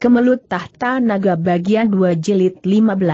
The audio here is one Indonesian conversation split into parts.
Kemelut Tahta Naga bagian 2 jilid 15.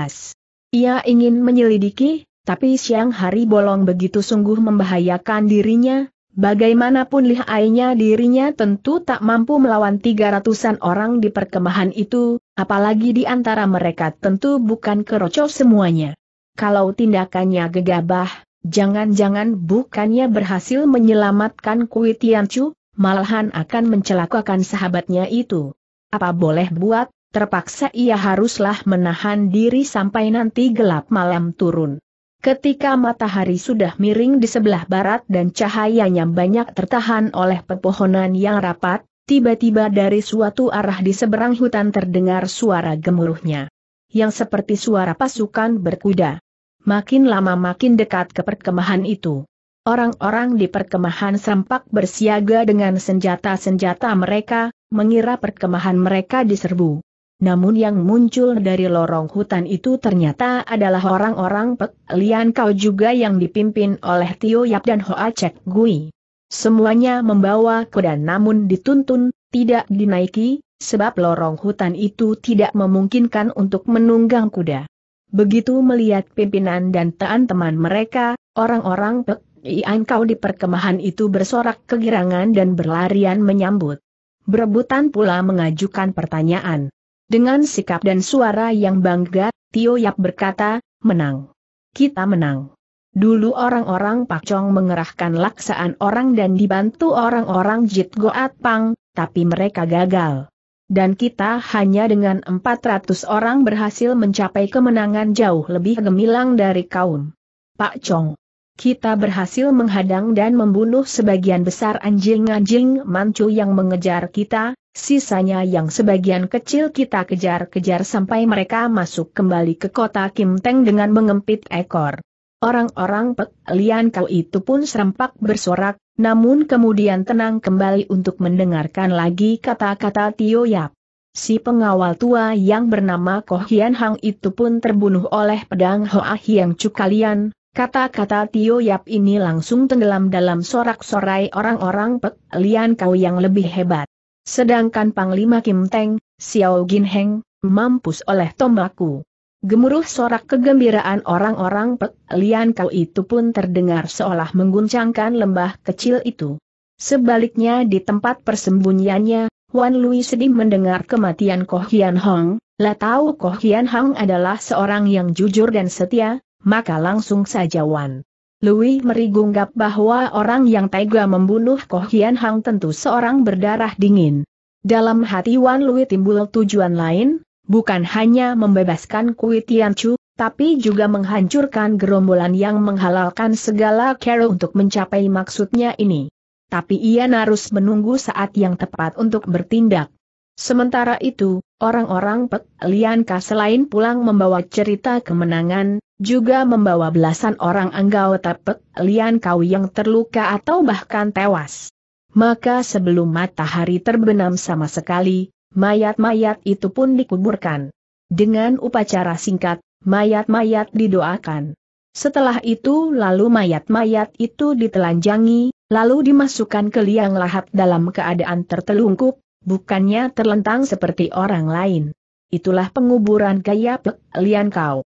Ia ingin menyelidiki, tapi siang hari bolong begitu sungguh membahayakan dirinya, bagaimanapun lihainya dirinya tentu tak mampu melawan tiga ratusan orang di perkemahan itu, apalagi di antara mereka tentu bukan keroco semuanya. Kalau tindakannya gegabah, jangan-jangan bukannya berhasil menyelamatkan Kui Chu, malahan akan mencelakakan sahabatnya itu. Apa boleh buat, terpaksa ia haruslah menahan diri sampai nanti gelap malam turun. Ketika matahari sudah miring di sebelah barat dan cahayanya banyak tertahan oleh pepohonan yang rapat, tiba-tiba dari suatu arah di seberang hutan terdengar suara gemuruhnya. Yang seperti suara pasukan berkuda. Makin lama makin dekat ke perkemahan itu. Orang-orang di perkemahan serempak bersiaga dengan senjata-senjata mereka, mengira perkemahan mereka diserbu. Namun yang muncul dari lorong hutan itu ternyata adalah orang-orang Pek Lian Kau juga yang dipimpin oleh Tio Yap dan Hoa Cek Gui. Semuanya membawa kuda namun dituntun, tidak dinaiki, sebab lorong hutan itu tidak memungkinkan untuk menunggang kuda. Begitu melihat pimpinan dan teman-teman mereka, orang-orang Pek Lian Kau di perkemahan itu bersorak kegirangan dan berlarian menyambut berebutan pula mengajukan pertanyaan. Dengan sikap dan suara yang bangga, Tio Yap berkata, menang. Kita menang. Dulu orang-orang Pak Chong mengerahkan laksaan orang dan dibantu orang-orang Jit Goat Pang, tapi mereka gagal. Dan kita hanya dengan 400 orang berhasil mencapai kemenangan jauh lebih gemilang dari kaum Pak Chong kita berhasil menghadang dan membunuh sebagian besar anjing-anjing mancu yang mengejar kita, sisanya yang sebagian kecil kita kejar-kejar sampai mereka masuk kembali ke kota Kim Teng dengan mengempit ekor. Orang-orang Pek Lian Kau itu pun serempak bersorak, namun kemudian tenang kembali untuk mendengarkan lagi kata-kata Tio Yap. Si pengawal tua yang bernama Koh Hian Hang itu pun terbunuh oleh pedang Hoa Hiang Cukalian, Kata-kata Tio Yap ini langsung tenggelam dalam sorak-sorai orang-orang Pek Lian Kau yang lebih hebat. Sedangkan Panglima Kim Teng, Xiao Gin Heng, mampus oleh tombakku. Gemuruh sorak kegembiraan orang-orang Pek Lian Kau itu pun terdengar seolah mengguncangkan lembah kecil itu. Sebaliknya di tempat persembunyiannya, Wan Lui sedih mendengar kematian Koh Hian Hong, lah tahu Koh Hian Hong adalah seorang yang jujur dan setia, maka langsung saja Wan. Lui merigunggap bahwa orang yang tega membunuh Koh Hian Hang tentu seorang berdarah dingin. Dalam hati Wan Lui timbul tujuan lain, bukan hanya membebaskan Kui Tian Chu, tapi juga menghancurkan gerombolan yang menghalalkan segala cara untuk mencapai maksudnya ini. Tapi ia harus menunggu saat yang tepat untuk bertindak. Sementara itu, orang-orang Pek Lian selain pulang membawa cerita kemenangan, juga membawa belasan orang anggau Pek Lian Kau yang terluka atau bahkan tewas. Maka sebelum matahari terbenam sama sekali, mayat-mayat itu pun dikuburkan. Dengan upacara singkat, mayat-mayat didoakan. Setelah itu lalu mayat-mayat itu ditelanjangi, lalu dimasukkan ke liang lahat dalam keadaan tertelungkup, bukannya terlentang seperti orang lain. Itulah penguburan gaya Pek Lian Kau.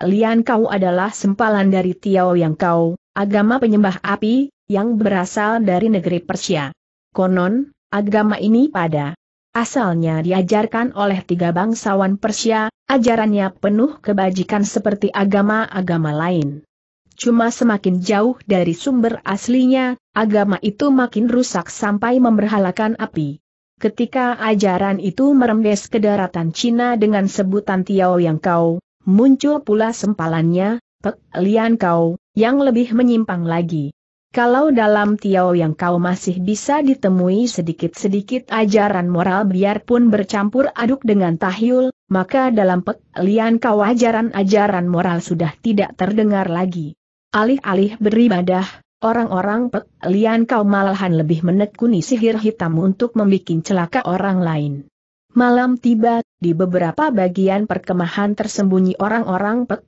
Lian kau adalah sempalan dari Tiao yang kau, agama penyembah api, yang berasal dari negeri Persia. Konon, agama ini pada asalnya diajarkan oleh tiga bangsawan Persia, ajarannya penuh kebajikan seperti agama-agama lain. Cuma semakin jauh dari sumber aslinya, agama itu makin rusak sampai memberhalakan api. Ketika ajaran itu merembes ke daratan Cina dengan sebutan Tiao yang kau, muncul pula sempalannya, Pek Lian Kau, yang lebih menyimpang lagi. Kalau dalam Tiao yang kau masih bisa ditemui sedikit-sedikit ajaran moral biarpun bercampur aduk dengan tahyul, maka dalam Pek Lian Kau ajaran-ajaran moral sudah tidak terdengar lagi. Alih-alih beribadah, Orang-orang Pek Lian kau malahan lebih menekuni sihir hitam untuk membuat celaka orang lain. Malam tiba, di beberapa bagian perkemahan tersembunyi orang-orang Pek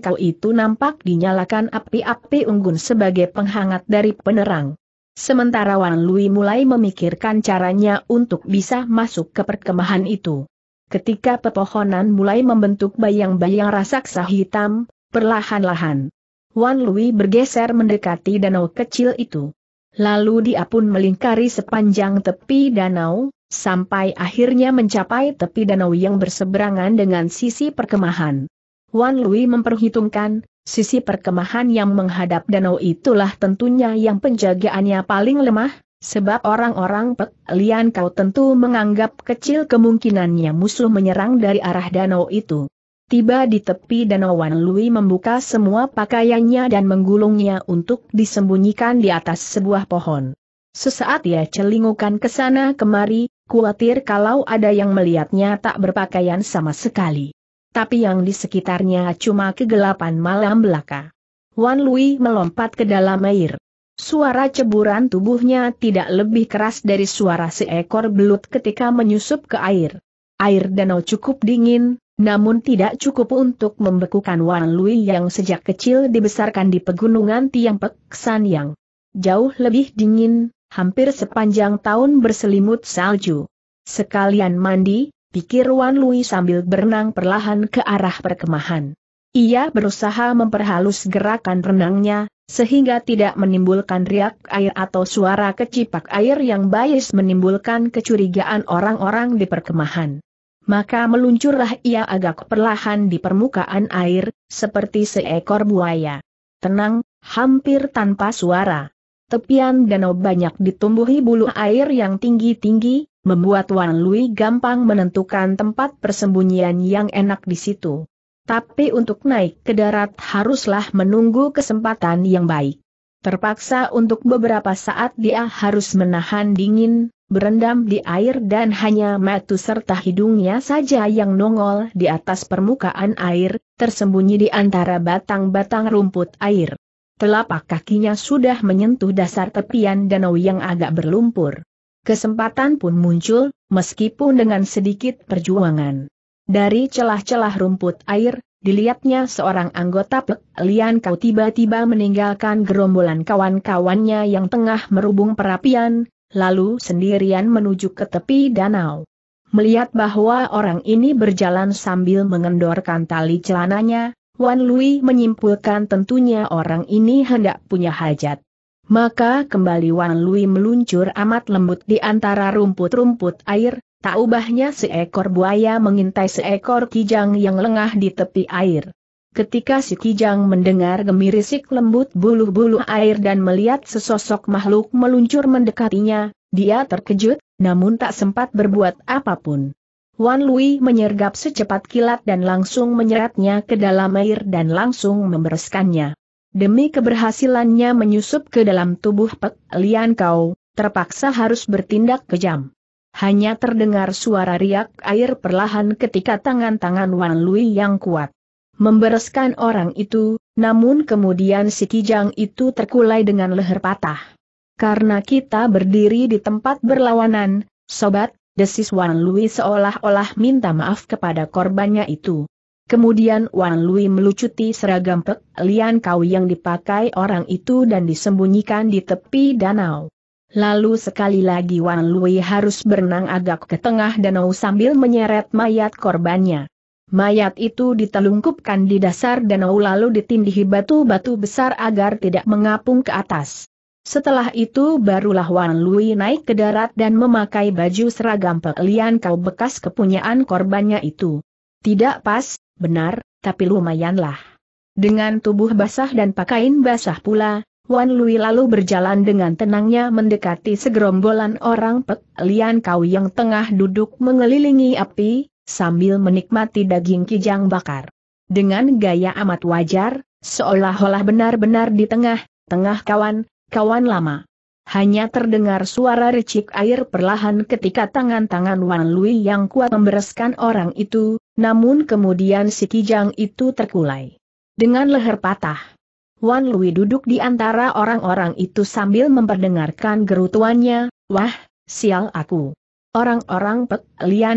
Kau itu nampak dinyalakan api-api unggun sebagai penghangat dari penerang. Sementara Wan Lui mulai memikirkan caranya untuk bisa masuk ke perkemahan itu. Ketika pepohonan mulai membentuk bayang-bayang raksasa hitam, perlahan-lahan. Wan Lui bergeser mendekati danau kecil itu. Lalu dia pun melingkari sepanjang tepi danau, sampai akhirnya mencapai tepi danau yang berseberangan dengan sisi perkemahan. Wan Lui memperhitungkan, sisi perkemahan yang menghadap danau itulah tentunya yang penjagaannya paling lemah, sebab orang-orang Pek Lian Kau tentu menganggap kecil kemungkinannya musuh menyerang dari arah danau itu. Tiba di tepi danau Wan Lui membuka semua pakaiannya dan menggulungnya untuk disembunyikan di atas sebuah pohon. Sesaat ia celingukan ke sana kemari, Kuatir kalau ada yang melihatnya tak berpakaian sama sekali. Tapi yang di sekitarnya cuma kegelapan malam belaka. Wan Lui melompat ke dalam air. Suara ceburan tubuhnya tidak lebih keras dari suara seekor belut ketika menyusup ke air. Air danau cukup dingin, namun tidak cukup untuk membekukan Wan Lui yang sejak kecil dibesarkan di pegunungan Tiampek San yang jauh lebih dingin, hampir sepanjang tahun berselimut salju. Sekalian mandi, pikir Wan Lui sambil berenang perlahan ke arah perkemahan. Ia berusaha memperhalus gerakan renangnya, sehingga tidak menimbulkan riak air atau suara kecipak air yang bias menimbulkan kecurigaan orang-orang di perkemahan. Maka meluncurlah ia agak perlahan di permukaan air, seperti seekor buaya. Tenang, hampir tanpa suara tepian danau banyak ditumbuhi bulu air yang tinggi-tinggi, membuat Wan Lui gampang menentukan tempat persembunyian yang enak di situ. Tapi untuk naik ke darat haruslah menunggu kesempatan yang baik. Terpaksa untuk beberapa saat dia harus menahan dingin, berendam di air dan hanya matu serta hidungnya saja yang nongol di atas permukaan air, tersembunyi di antara batang-batang rumput air. Telapak kakinya sudah menyentuh dasar tepian danau yang agak berlumpur. Kesempatan pun muncul, meskipun dengan sedikit perjuangan. Dari celah-celah rumput air, dilihatnya seorang anggota Pek Lian Kau tiba-tiba meninggalkan gerombolan kawan-kawannya yang tengah merubung perapian, lalu sendirian menuju ke tepi danau. Melihat bahwa orang ini berjalan sambil mengendorkan tali celananya, Wan Lui menyimpulkan tentunya orang ini hendak punya hajat. Maka kembali Wan Lui meluncur amat lembut di antara rumput-rumput air, tak ubahnya seekor buaya mengintai seekor kijang yang lengah di tepi air. Ketika si kijang mendengar gemirisik lembut bulu-bulu air dan melihat sesosok makhluk meluncur mendekatinya, dia terkejut, namun tak sempat berbuat apapun. Wan Lui menyergap secepat kilat dan langsung menyeretnya ke dalam air dan langsung membereskannya. Demi keberhasilannya menyusup ke dalam tubuh Pek Lian Kau, terpaksa harus bertindak kejam. Hanya terdengar suara riak air perlahan ketika tangan-tangan Wan Lui yang kuat membereskan orang itu, namun kemudian si Kijang itu terkulai dengan leher patah. Karena kita berdiri di tempat berlawanan, sobat, Desis Wan Lui seolah-olah minta maaf kepada korbannya itu. Kemudian Wan Lui melucuti seragam Pek Lian Kau yang dipakai orang itu dan disembunyikan di tepi danau. Lalu sekali lagi Wan Lui harus berenang agak ke tengah danau sambil menyeret mayat korbannya. Mayat itu ditelungkupkan di dasar danau lalu ditindihi batu-batu besar agar tidak mengapung ke atas. Setelah itu barulah Wan Lui naik ke darat dan memakai baju seragam pelian kau bekas kepunyaan korbannya itu. Tidak pas, benar, tapi lumayanlah. Dengan tubuh basah dan pakaian basah pula, Wan Lui lalu berjalan dengan tenangnya mendekati segerombolan orang pelian kau yang tengah duduk mengelilingi api, sambil menikmati daging kijang bakar. Dengan gaya amat wajar, seolah-olah benar-benar di tengah, tengah kawan, kawan lama. Hanya terdengar suara ricik air perlahan ketika tangan-tangan Wan Lui yang kuat membereskan orang itu, namun kemudian si Kijang itu terkulai. Dengan leher patah. Wan Lui duduk di antara orang-orang itu sambil memperdengarkan gerutuannya, wah, sial aku. Orang-orang Pek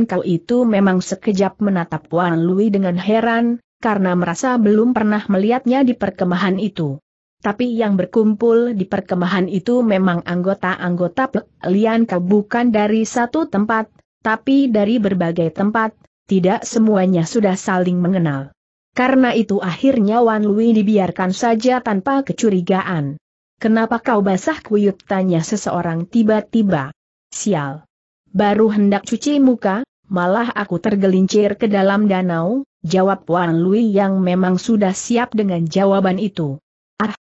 kau itu memang sekejap menatap Wan Lui dengan heran, karena merasa belum pernah melihatnya di perkemahan itu. Tapi yang berkumpul di perkemahan itu memang anggota-anggota Lian Ke bukan dari satu tempat, tapi dari berbagai tempat, tidak semuanya sudah saling mengenal. Karena itu akhirnya Wan Lui dibiarkan saja tanpa kecurigaan. Kenapa kau basah kuyup tanya seseorang tiba-tiba. Sial. Baru hendak cuci muka, malah aku tergelincir ke dalam danau, jawab Wan Lui yang memang sudah siap dengan jawaban itu.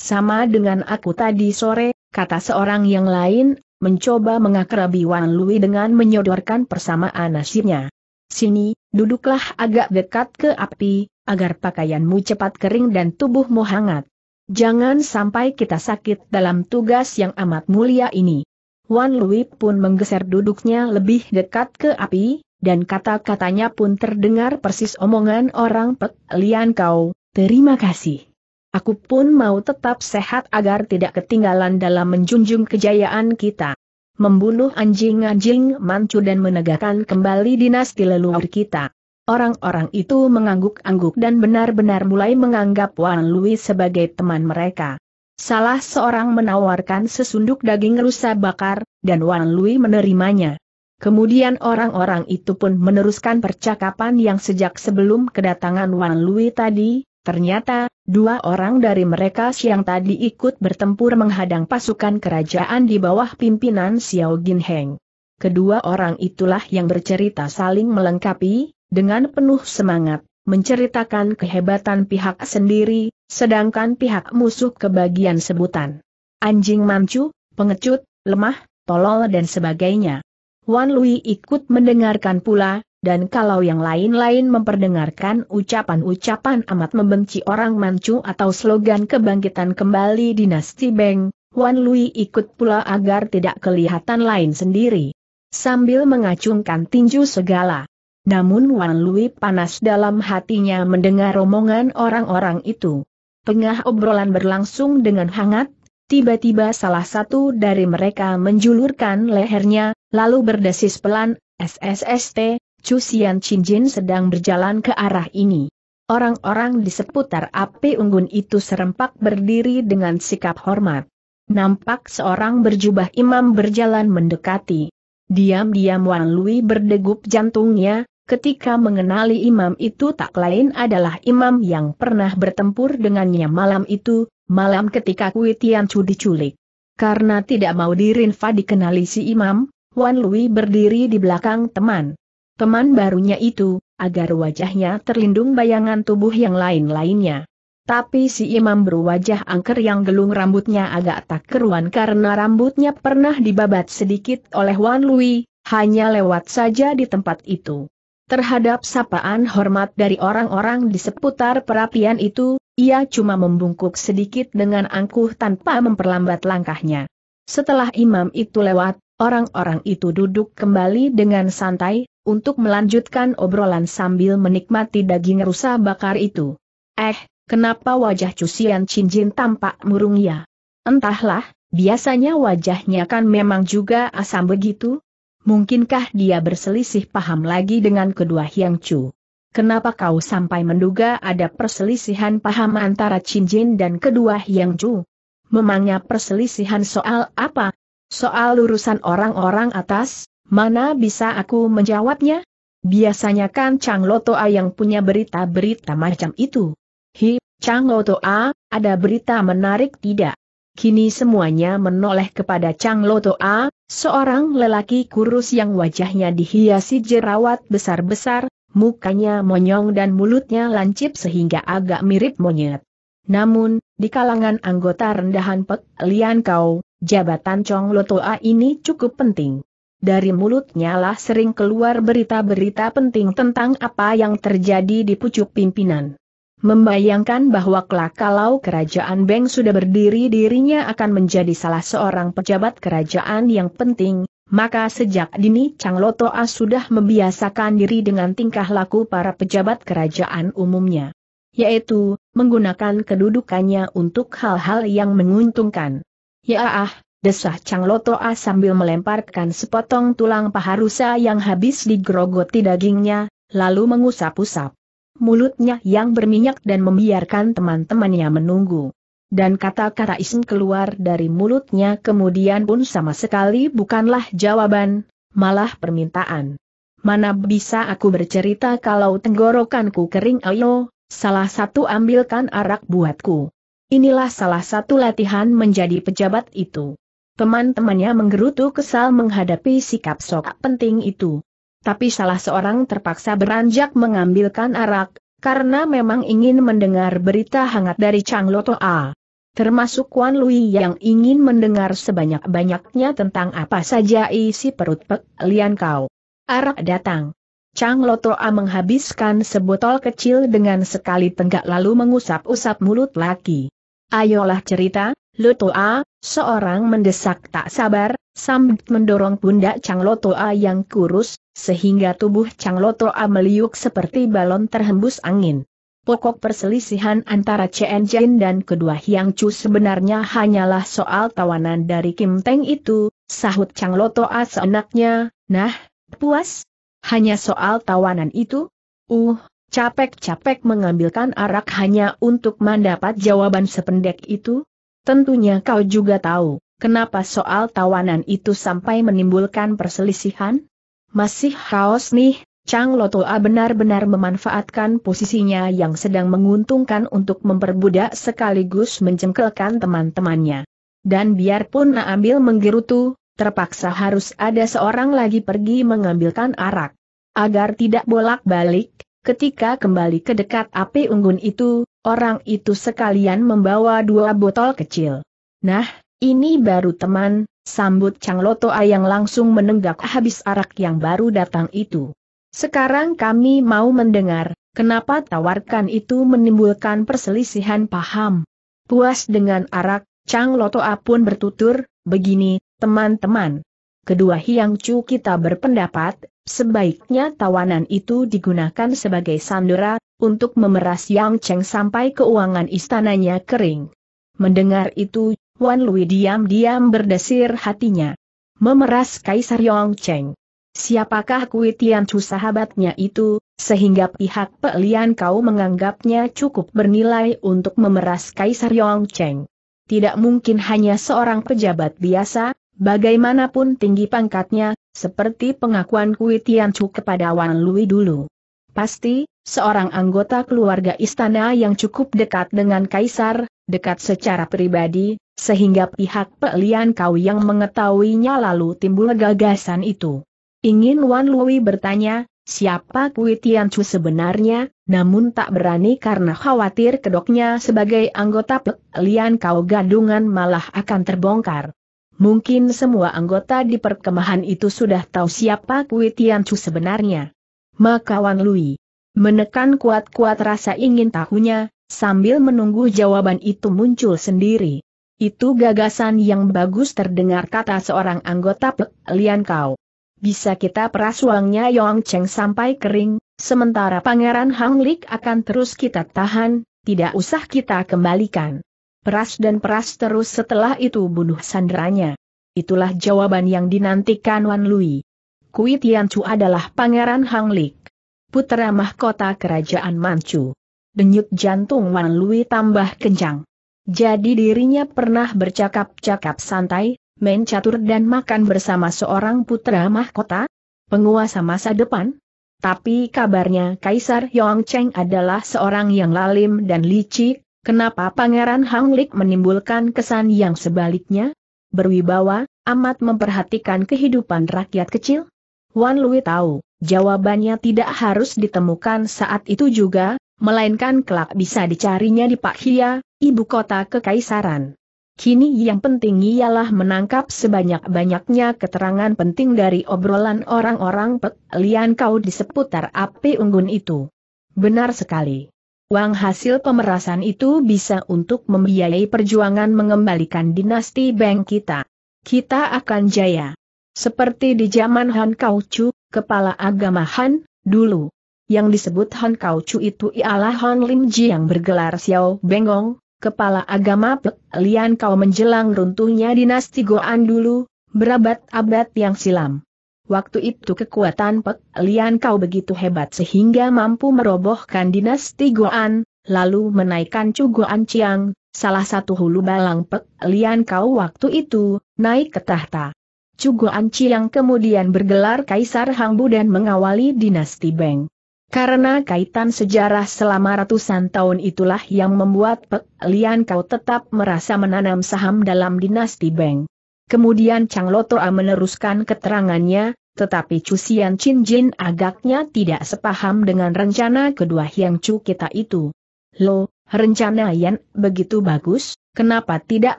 Sama dengan aku tadi sore, kata seorang yang lain, mencoba mengakrabi Wan Lui dengan menyodorkan persamaan nasibnya. Sini, duduklah agak dekat ke api, agar pakaianmu cepat kering dan tubuhmu hangat. Jangan sampai kita sakit dalam tugas yang amat mulia ini. Wan Lui pun menggeser duduknya lebih dekat ke api, dan kata-katanya pun terdengar persis omongan orang Pek Lian Kau, terima kasih. Aku pun mau tetap sehat agar tidak ketinggalan dalam menjunjung kejayaan kita. Membunuh anjing-anjing mancu dan menegakkan kembali dinasti leluhur kita. Orang-orang itu mengangguk-angguk dan benar-benar mulai menganggap Wan Lui sebagai teman mereka. Salah seorang menawarkan sesunduk daging rusa bakar, dan Wan Lui menerimanya. Kemudian orang-orang itu pun meneruskan percakapan yang sejak sebelum kedatangan Wan Lui tadi, Ternyata, dua orang dari mereka siang tadi ikut bertempur menghadang pasukan kerajaan di bawah pimpinan Xiao Gin Heng. Kedua orang itulah yang bercerita saling melengkapi, dengan penuh semangat, menceritakan kehebatan pihak sendiri, sedangkan pihak musuh kebagian sebutan. Anjing mancu, pengecut, lemah, tolol dan sebagainya. Wan Lui ikut mendengarkan pula, dan kalau yang lain-lain memperdengarkan ucapan-ucapan amat membenci orang Manchu atau slogan kebangkitan kembali dinasti Beng, Wan Lui ikut pula agar tidak kelihatan lain sendiri. Sambil mengacungkan tinju segala. Namun Wan Lui panas dalam hatinya mendengar romongan orang-orang itu. Pengah obrolan berlangsung dengan hangat, tiba-tiba salah satu dari mereka menjulurkan lehernya, lalu berdesis pelan, SSST, Cusian Jin sedang berjalan ke arah ini. Orang-orang di seputar api unggun itu serempak berdiri dengan sikap hormat. Nampak seorang berjubah imam berjalan mendekati. Diam-diam Wan Lui berdegup jantungnya, ketika mengenali imam itu tak lain adalah imam yang pernah bertempur dengannya malam itu, malam ketika Kui Chu diculik. Karena tidak mau dirinfa dikenali si imam, Wan Lui berdiri di belakang teman teman barunya itu, agar wajahnya terlindung bayangan tubuh yang lain-lainnya. Tapi si imam berwajah angker yang gelung rambutnya agak tak keruan karena rambutnya pernah dibabat sedikit oleh Wan Lui, hanya lewat saja di tempat itu. Terhadap sapaan hormat dari orang-orang di seputar perapian itu, ia cuma membungkuk sedikit dengan angkuh tanpa memperlambat langkahnya. Setelah imam itu lewat, orang-orang itu duduk kembali dengan santai, untuk melanjutkan obrolan sambil menikmati daging rusa bakar itu. Eh, kenapa wajah Cusian Cinjin tampak murung ya? Entahlah, biasanya wajahnya kan memang juga asam begitu? Mungkinkah dia berselisih paham lagi dengan kedua Hyang Chu? Kenapa kau sampai menduga ada perselisihan paham antara Cinjin dan kedua Hyang Chu? Memangnya perselisihan soal apa? Soal urusan orang-orang atas? Mana bisa aku menjawabnya? Biasanya kan Chang Lotoa yang punya berita-berita macam itu. Hi, Chang Lotoa, ada berita menarik tidak? Kini semuanya menoleh kepada Chang Lotoa, seorang lelaki kurus yang wajahnya dihiasi jerawat besar-besar, mukanya monyong dan mulutnya lancip sehingga agak mirip monyet. Namun, di kalangan anggota rendahan Pek Lian Kau, jabatan Chong Lotoa ini cukup penting dari mulutnya lah sering keluar berita-berita penting tentang apa yang terjadi di pucuk pimpinan. Membayangkan bahwa kelak kalau kerajaan Beng sudah berdiri dirinya akan menjadi salah seorang pejabat kerajaan yang penting, maka sejak dini Chang Lotoa sudah membiasakan diri dengan tingkah laku para pejabat kerajaan umumnya. Yaitu, menggunakan kedudukannya untuk hal-hal yang menguntungkan. Ya ah, Desah Chang Lotoa sambil melemparkan sepotong tulang paha rusa yang habis digerogoti dagingnya, lalu mengusap-usap mulutnya yang berminyak dan membiarkan teman-temannya menunggu. Dan kata-kata iseng keluar dari mulutnya kemudian pun sama sekali bukanlah jawaban, malah permintaan. Mana bisa aku bercerita kalau tenggorokanku kering ayo, salah satu ambilkan arak buatku. Inilah salah satu latihan menjadi pejabat itu. Teman-temannya menggerutu kesal menghadapi sikap sok penting itu. Tapi salah seorang terpaksa beranjak mengambilkan arak, karena memang ingin mendengar berita hangat dari Chang Loto A. Termasuk Wan Lui yang ingin mendengar sebanyak-banyaknya tentang apa saja isi perut Pek Lian Kau. Arak datang. Chang Loto A menghabiskan sebotol kecil dengan sekali tenggak lalu mengusap-usap mulut laki. Ayolah cerita, Lotoa, seorang mendesak tak sabar, sambil mendorong pundak Chang Lotoa yang kurus, sehingga tubuh Chang Lotoa meliuk seperti balon terhembus angin. Pokok perselisihan antara Chen Jin dan kedua Hyang Chu sebenarnya hanyalah soal tawanan dari Kim Teng itu, sahut Chang Lotoa seenaknya, nah, puas? Hanya soal tawanan itu? Uh, capek-capek mengambilkan arak hanya untuk mendapat jawaban sependek itu? Tentunya kau juga tahu, kenapa soal tawanan itu sampai menimbulkan perselisihan? Masih haus nih, Chang Lotoa benar-benar memanfaatkan posisinya yang sedang menguntungkan untuk memperbudak sekaligus menjengkelkan teman-temannya. Dan biarpun Naambil menggerutu, terpaksa harus ada seorang lagi pergi mengambilkan arak. Agar tidak bolak-balik, ketika kembali ke dekat api unggun itu, Orang itu sekalian membawa dua botol kecil. Nah, ini baru teman, sambut Chang Loto yang langsung menenggak habis arak yang baru datang itu. Sekarang kami mau mendengar, kenapa tawarkan itu menimbulkan perselisihan paham. Puas dengan arak, Chang Loto pun bertutur, begini, teman-teman. Kedua Hiang Chu kita berpendapat, sebaiknya tawanan itu digunakan sebagai sandera, untuk memeras Yang Cheng sampai keuangan istananya kering. Mendengar itu, Wan Lui diam-diam berdesir hatinya. Memeras Kaisar Yong Cheng. Siapakah Kui Tian Chu sahabatnya itu, sehingga pihak Pelian Kau menganggapnya cukup bernilai untuk memeras Kaisar Yong Cheng. Tidak mungkin hanya seorang pejabat biasa, bagaimanapun tinggi pangkatnya, seperti pengakuan Kui Tian Chu kepada Wan Lui dulu. Pasti, seorang anggota keluarga istana yang cukup dekat dengan Kaisar, dekat secara pribadi, sehingga pihak Pelian Kau yang mengetahuinya lalu timbul gagasan itu. Ingin Wan Lui bertanya, siapa Kui Chu sebenarnya, namun tak berani karena khawatir kedoknya sebagai anggota Pelian Kau gadungan malah akan terbongkar. Mungkin semua anggota di perkemahan itu sudah tahu siapa Kui Chu sebenarnya maka Wan Lui menekan kuat-kuat rasa ingin tahunya, sambil menunggu jawaban itu muncul sendiri. Itu gagasan yang bagus terdengar kata seorang anggota Lian Kau. Bisa kita peras uangnya Yong Cheng sampai kering, sementara Pangeran Hang Lik akan terus kita tahan, tidak usah kita kembalikan. Peras dan peras terus setelah itu bunuh sandranya. Itulah jawaban yang dinantikan Wan Lui. Kui Chu adalah Pangeran Hang Lik. Putera mahkota kerajaan Manchu. Denyut jantung Wan Lui tambah kencang. Jadi dirinya pernah bercakap-cakap santai, main catur dan makan bersama seorang putera mahkota? Penguasa masa depan? Tapi kabarnya Kaisar Yong Cheng adalah seorang yang lalim dan licik, kenapa Pangeran Hang Lik menimbulkan kesan yang sebaliknya? Berwibawa, amat memperhatikan kehidupan rakyat kecil? Wan Lui tahu, jawabannya tidak harus ditemukan saat itu juga, melainkan kelak bisa dicarinya di Pak Hia, ibu kota kekaisaran. Kini yang penting ialah menangkap sebanyak-banyaknya keterangan penting dari obrolan orang-orang pelian Lian Kau di seputar api unggun itu. Benar sekali. Uang hasil pemerasan itu bisa untuk membiayai perjuangan mengembalikan dinasti bank kita. Kita akan jaya. Seperti di zaman Han Kau Chu, kepala agama Han, dulu. Yang disebut Han Kau Chu itu ialah Han Lim Ji yang bergelar Xiao Bengong, kepala agama Pek Lian Kau menjelang runtuhnya dinasti Goan dulu, berabad-abad yang silam. Waktu itu kekuatan Pek Lian Kau begitu hebat sehingga mampu merobohkan dinasti Goan, lalu menaikkan Chu Goan Chiang, salah satu hulu balang Pek Lian Kau waktu itu, naik ke tahta. Cuguan Chiang kemudian bergelar Kaisar Hangbu dan mengawali dinasti Beng. Karena kaitan sejarah selama ratusan tahun itulah yang membuat Pek Lian Kau tetap merasa menanam saham dalam dinasti Beng. Kemudian Chang Lotoa meneruskan keterangannya, tetapi Cusian Chin Jin agaknya tidak sepaham dengan rencana kedua yang Chu kita itu. Lo, rencana Yan begitu bagus, kenapa tidak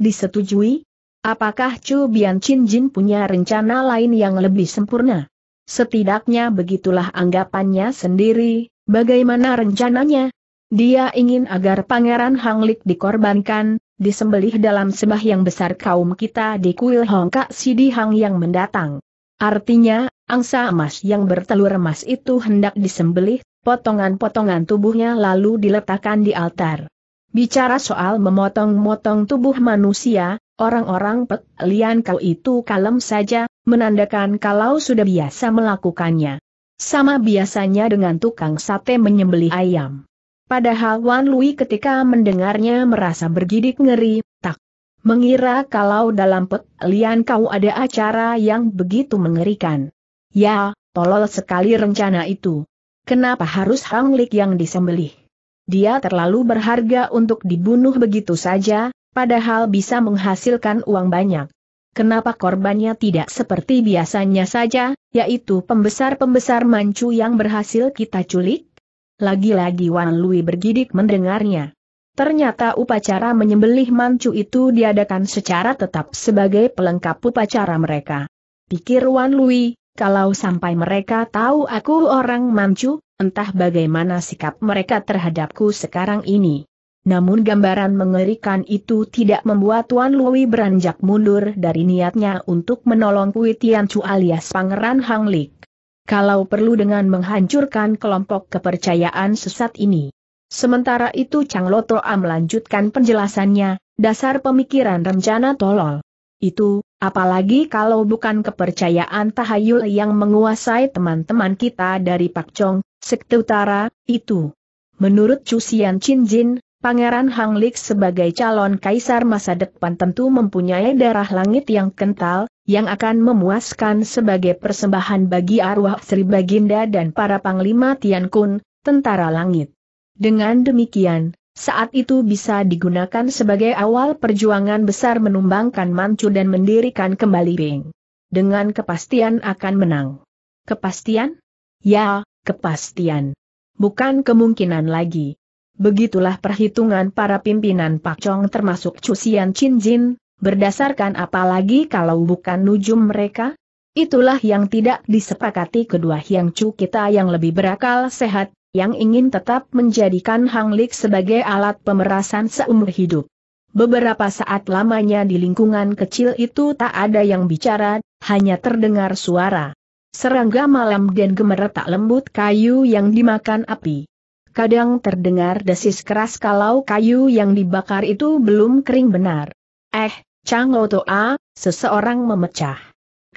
disetujui? Apakah Chu Bian Chin Jin punya rencana lain yang lebih sempurna? Setidaknya begitulah anggapannya sendiri, bagaimana rencananya? Dia ingin agar Pangeran Hanglik dikorbankan, disembelih dalam sembah yang besar kaum kita di kuil Kak Sidi Hang yang mendatang. Artinya, angsa emas yang bertelur emas itu hendak disembelih, potongan-potongan tubuhnya lalu diletakkan di altar. Bicara soal memotong-motong tubuh manusia, Orang-orang Pek Lian Kau itu kalem saja, menandakan kalau sudah biasa melakukannya. Sama biasanya dengan tukang sate menyembelih ayam. Padahal Wan Lui ketika mendengarnya merasa bergidik ngeri, tak mengira kalau dalam Pek Lian Kau ada acara yang begitu mengerikan. Ya, tolol sekali rencana itu. Kenapa harus Hang Lik yang disembelih? Dia terlalu berharga untuk dibunuh begitu saja, padahal bisa menghasilkan uang banyak. Kenapa korbannya tidak seperti biasanya saja, yaitu pembesar-pembesar mancu yang berhasil kita culik? Lagi-lagi Wan Lui bergidik mendengarnya. Ternyata upacara menyembelih mancu itu diadakan secara tetap sebagai pelengkap upacara mereka. Pikir Wan Lui, kalau sampai mereka tahu aku orang mancu, entah bagaimana sikap mereka terhadapku sekarang ini namun gambaran mengerikan itu tidak membuat Tuan Lui beranjak mundur dari niatnya untuk menolong Kui Chu alias Pangeran Hang Lik. Kalau perlu dengan menghancurkan kelompok kepercayaan sesat ini. Sementara itu Chang A melanjutkan penjelasannya, dasar pemikiran rencana tolol. Itu, apalagi kalau bukan kepercayaan tahayul yang menguasai teman-teman kita dari Pak Chong, Sekte Utara, itu. Menurut Cusian Chin Jin, Pangeran Hang Hanglik sebagai calon kaisar masa depan tentu mempunyai darah langit yang kental, yang akan memuaskan sebagai persembahan bagi arwah Sri Baginda dan para panglima Tian Kun, tentara langit. Dengan demikian, saat itu bisa digunakan sebagai awal perjuangan besar menumbangkan Manchu dan mendirikan kembali Bing. Dengan kepastian akan menang. Kepastian? Ya, kepastian. Bukan kemungkinan lagi. Begitulah perhitungan para pimpinan Pak Chong termasuk Cusian Chin Jin, berdasarkan apalagi kalau bukan nujum mereka? Itulah yang tidak disepakati kedua Hyang Chu kita yang lebih berakal sehat, yang ingin tetap menjadikan Hang Lik sebagai alat pemerasan seumur hidup. Beberapa saat lamanya di lingkungan kecil itu tak ada yang bicara, hanya terdengar suara. Serangga malam dan gemeretak lembut kayu yang dimakan api kadang terdengar desis keras kalau kayu yang dibakar itu belum kering benar. Eh, Chang Toa, seseorang memecah.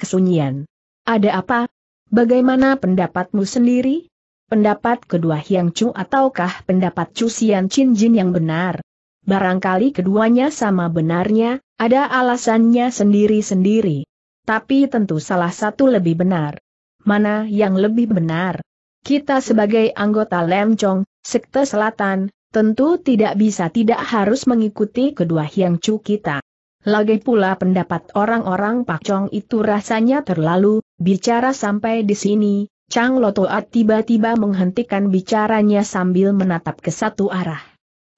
Kesunyian. Ada apa? Bagaimana pendapatmu sendiri? Pendapat kedua Hyang Chu ataukah pendapat Chu Xian Chin Jin yang benar? Barangkali keduanya sama benarnya, ada alasannya sendiri-sendiri. Tapi tentu salah satu lebih benar. Mana yang lebih benar? kita sebagai anggota Lemcong, Sekte Selatan, tentu tidak bisa tidak harus mengikuti kedua Hyang Chu kita. Lagi pula pendapat orang-orang Pak Chong itu rasanya terlalu, bicara sampai di sini, Chang Lotoat tiba-tiba menghentikan bicaranya sambil menatap ke satu arah.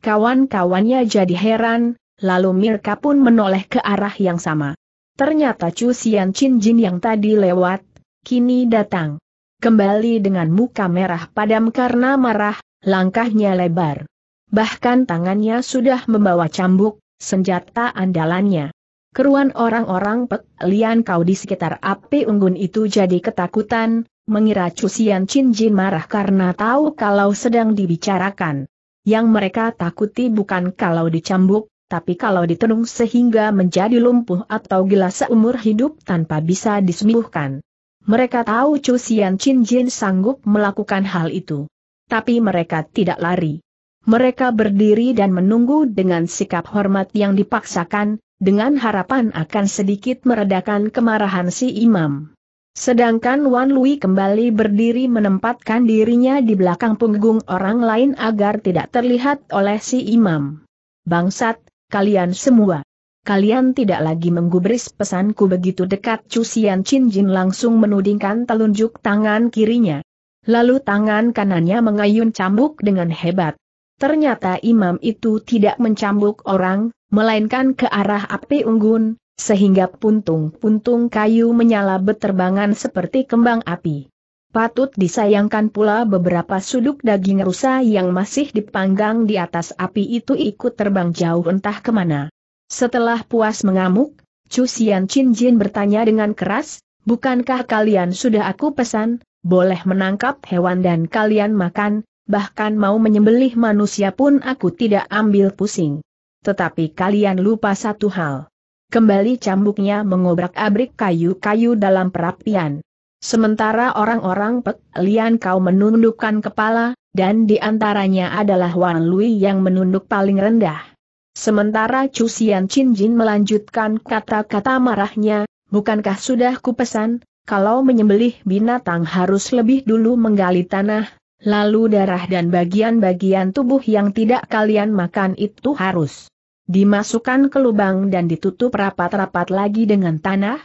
Kawan-kawannya jadi heran, lalu Mirka pun menoleh ke arah yang sama. Ternyata Chu Sian Chin Jin yang tadi lewat, kini datang kembali dengan muka merah padam karena marah, langkahnya lebar. Bahkan tangannya sudah membawa cambuk, senjata andalannya. Keruan orang-orang lian kau di sekitar api unggun itu jadi ketakutan, mengira Cusian Chin marah karena tahu kalau sedang dibicarakan. Yang mereka takuti bukan kalau dicambuk, tapi kalau ditenung sehingga menjadi lumpuh atau gila seumur hidup tanpa bisa disembuhkan. Mereka tahu Chu Sian Chin Jin sanggup melakukan hal itu. Tapi mereka tidak lari. Mereka berdiri dan menunggu dengan sikap hormat yang dipaksakan, dengan harapan akan sedikit meredakan kemarahan si imam. Sedangkan Wan Lui kembali berdiri menempatkan dirinya di belakang punggung orang lain agar tidak terlihat oleh si imam. Bangsat, kalian semua kalian tidak lagi menggubris pesanku begitu dekat Cusian Chin Jin langsung menudingkan telunjuk tangan kirinya. Lalu tangan kanannya mengayun cambuk dengan hebat. Ternyata imam itu tidak mencambuk orang, melainkan ke arah api unggun, sehingga puntung-puntung kayu menyala beterbangan seperti kembang api. Patut disayangkan pula beberapa suduk daging rusa yang masih dipanggang di atas api itu ikut terbang jauh entah kemana. Setelah puas mengamuk, Chu Xian Chin Jin bertanya dengan keras, bukankah kalian sudah aku pesan, boleh menangkap hewan dan kalian makan, bahkan mau menyembelih manusia pun aku tidak ambil pusing. Tetapi kalian lupa satu hal. Kembali cambuknya mengobrak-abrik kayu-kayu dalam perapian. Sementara orang-orang Pek Lian kau menundukkan kepala, dan di antaranya adalah Wan Lui yang menunduk paling rendah. Sementara Chu Xian Chin Jin melanjutkan kata-kata marahnya, bukankah sudah kupesan, kalau menyembelih binatang harus lebih dulu menggali tanah, lalu darah dan bagian-bagian tubuh yang tidak kalian makan itu harus dimasukkan ke lubang dan ditutup rapat-rapat lagi dengan tanah?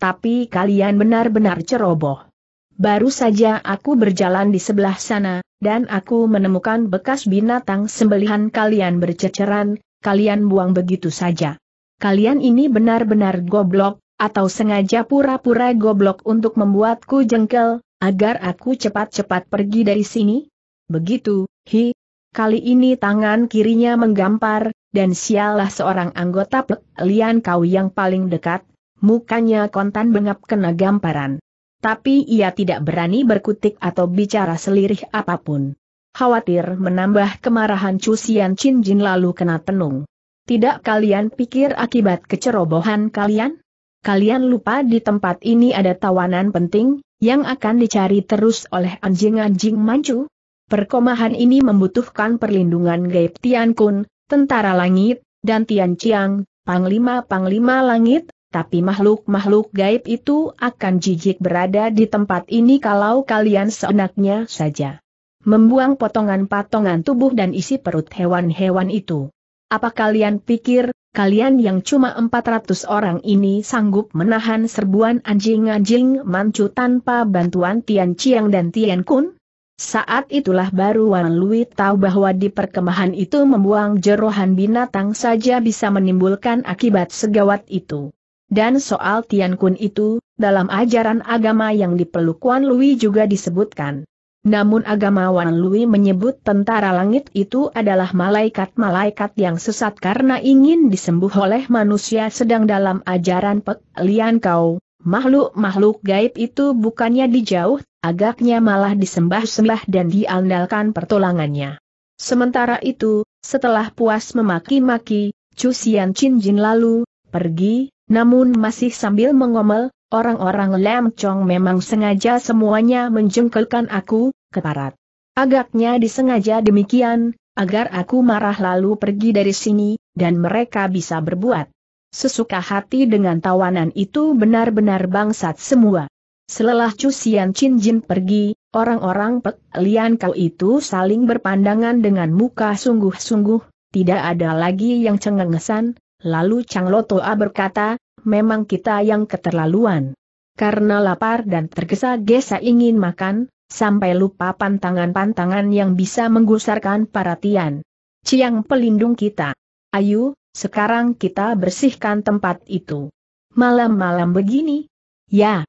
Tapi kalian benar-benar ceroboh. Baru saja aku berjalan di sebelah sana, dan aku menemukan bekas binatang sembelihan kalian berceceran, kalian buang begitu saja. Kalian ini benar-benar goblok, atau sengaja pura-pura goblok untuk membuatku jengkel, agar aku cepat-cepat pergi dari sini? Begitu, hi. Kali ini tangan kirinya menggampar, dan sialah seorang anggota plek lian kau yang paling dekat, mukanya kontan bengap kena gamparan. Tapi ia tidak berani berkutik atau bicara selirih apapun khawatir menambah kemarahan Cusian Chin Jin lalu kena tenung. Tidak kalian pikir akibat kecerobohan kalian? Kalian lupa di tempat ini ada tawanan penting, yang akan dicari terus oleh anjing-anjing mancu? Perkomahan ini membutuhkan perlindungan Gaib Tian Kun, tentara langit, dan Tian Chiang, panglima-panglima langit, tapi makhluk-makhluk gaib itu akan jijik berada di tempat ini kalau kalian seenaknya saja membuang potongan-potongan tubuh dan isi perut hewan-hewan itu. Apa kalian pikir, kalian yang cuma 400 orang ini sanggup menahan serbuan anjing-anjing mancu tanpa bantuan Tian Chiang dan Tian Kun? Saat itulah baru Wan Lui tahu bahwa di perkemahan itu membuang jerohan binatang saja bisa menimbulkan akibat segawat itu. Dan soal Tian Kun itu, dalam ajaran agama yang dipeluk Wan Lui juga disebutkan. Namun agamawan Lui menyebut tentara langit itu adalah malaikat-malaikat yang sesat karena ingin disembuh oleh manusia sedang dalam ajaran Pek Lian Kau. Makhluk-makhluk gaib itu bukannya dijauh, agaknya malah disembah-sembah dan diandalkan pertolongannya. Sementara itu, setelah puas memaki-maki, Chu Xian Chin Jin lalu, pergi, namun masih sambil mengomel, Orang-orang Lam Chong memang sengaja semuanya menjengkelkan aku, keparat. Agaknya disengaja demikian, agar aku marah lalu pergi dari sini, dan mereka bisa berbuat. Sesuka hati dengan tawanan itu benar-benar bangsat semua. Selelah Cusian Chin Jin pergi, orang-orang Pek Lian Kau itu saling berpandangan dengan muka sungguh-sungguh, tidak ada lagi yang cengengesan, lalu Chang Lotoa berkata, memang kita yang keterlaluan. Karena lapar dan tergesa-gesa ingin makan, sampai lupa pantangan-pantangan yang bisa menggusarkan para Ciang pelindung kita. Ayo, sekarang kita bersihkan tempat itu. Malam-malam begini? Ya.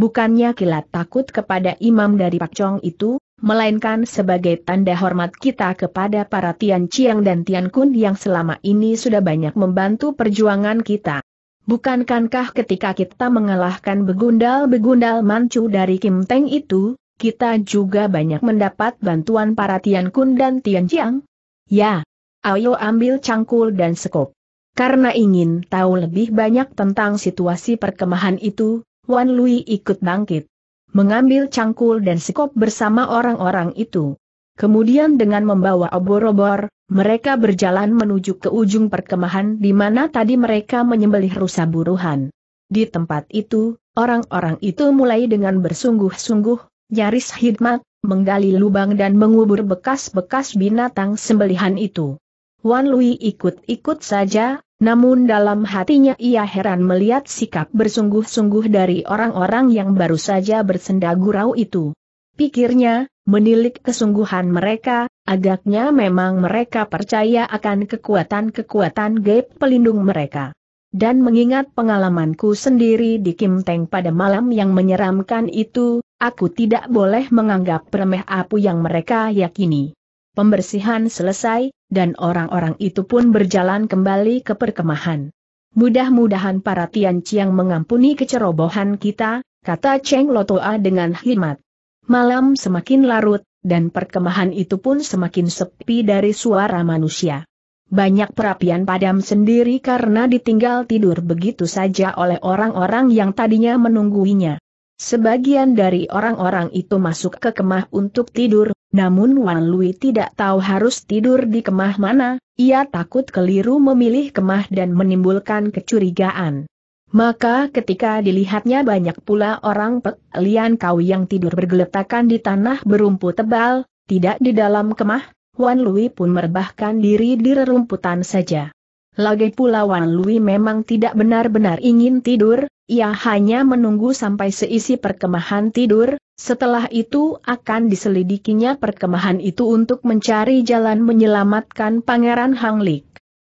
Bukannya kilat takut kepada imam dari Pak Chong itu, melainkan sebagai tanda hormat kita kepada para Tian Chiang dan Tian Kun yang selama ini sudah banyak membantu perjuangan kita. Bukankankah ketika kita mengalahkan begundal-begundal mancu dari Kim Teng itu, kita juga banyak mendapat bantuan para Tian Kun dan Tian Jiang. Ya, ayo ambil cangkul dan sekop. Karena ingin tahu lebih banyak tentang situasi perkemahan itu, Wan Lui ikut bangkit. Mengambil cangkul dan sekop bersama orang-orang itu. Kemudian dengan membawa obor-obor, mereka berjalan menuju ke ujung perkemahan di mana tadi mereka menyembelih rusa buruhan. Di tempat itu, orang-orang itu mulai dengan bersungguh-sungguh Nyaris hikmat, menggali lubang dan mengubur bekas-bekas binatang sembelihan itu. Wan Lui ikut-ikut saja, namun dalam hatinya ia heran melihat sikap bersungguh-sungguh dari orang-orang yang baru saja bersenda gurau itu. Pikirnya, menilik kesungguhan mereka, agaknya memang mereka percaya akan kekuatan-kekuatan gaib pelindung mereka. Dan mengingat pengalamanku sendiri di Kim Teng pada malam yang menyeramkan itu, Aku tidak boleh menganggap remeh apa yang mereka yakini. Pembersihan selesai, dan orang-orang itu pun berjalan kembali ke perkemahan. Mudah-mudahan para Tian Chiang mengampuni kecerobohan kita, kata Cheng Lotoa dengan hikmat. Malam semakin larut, dan perkemahan itu pun semakin sepi dari suara manusia. Banyak perapian padam sendiri karena ditinggal tidur begitu saja oleh orang-orang yang tadinya menungguinya. Sebagian dari orang-orang itu masuk ke kemah untuk tidur, namun Wan Lui tidak tahu harus tidur di kemah mana, ia takut keliru memilih kemah dan menimbulkan kecurigaan. Maka ketika dilihatnya banyak pula orang Pek Lian Kau yang tidur bergeletakan di tanah berumput tebal, tidak di dalam kemah, Wan Lui pun merebahkan diri di rerumputan saja. Lagi pula Wan Lui memang tidak benar-benar ingin tidur, ia hanya menunggu sampai seisi perkemahan tidur, setelah itu akan diselidikinya perkemahan itu untuk mencari jalan menyelamatkan Pangeran Hang Hanglik.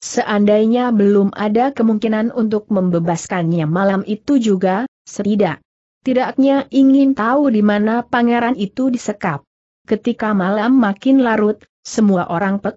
Seandainya belum ada kemungkinan untuk membebaskannya malam itu juga, setidak. Tidaknya ingin tahu di mana pangeran itu disekap. Ketika malam makin larut, semua orang Pek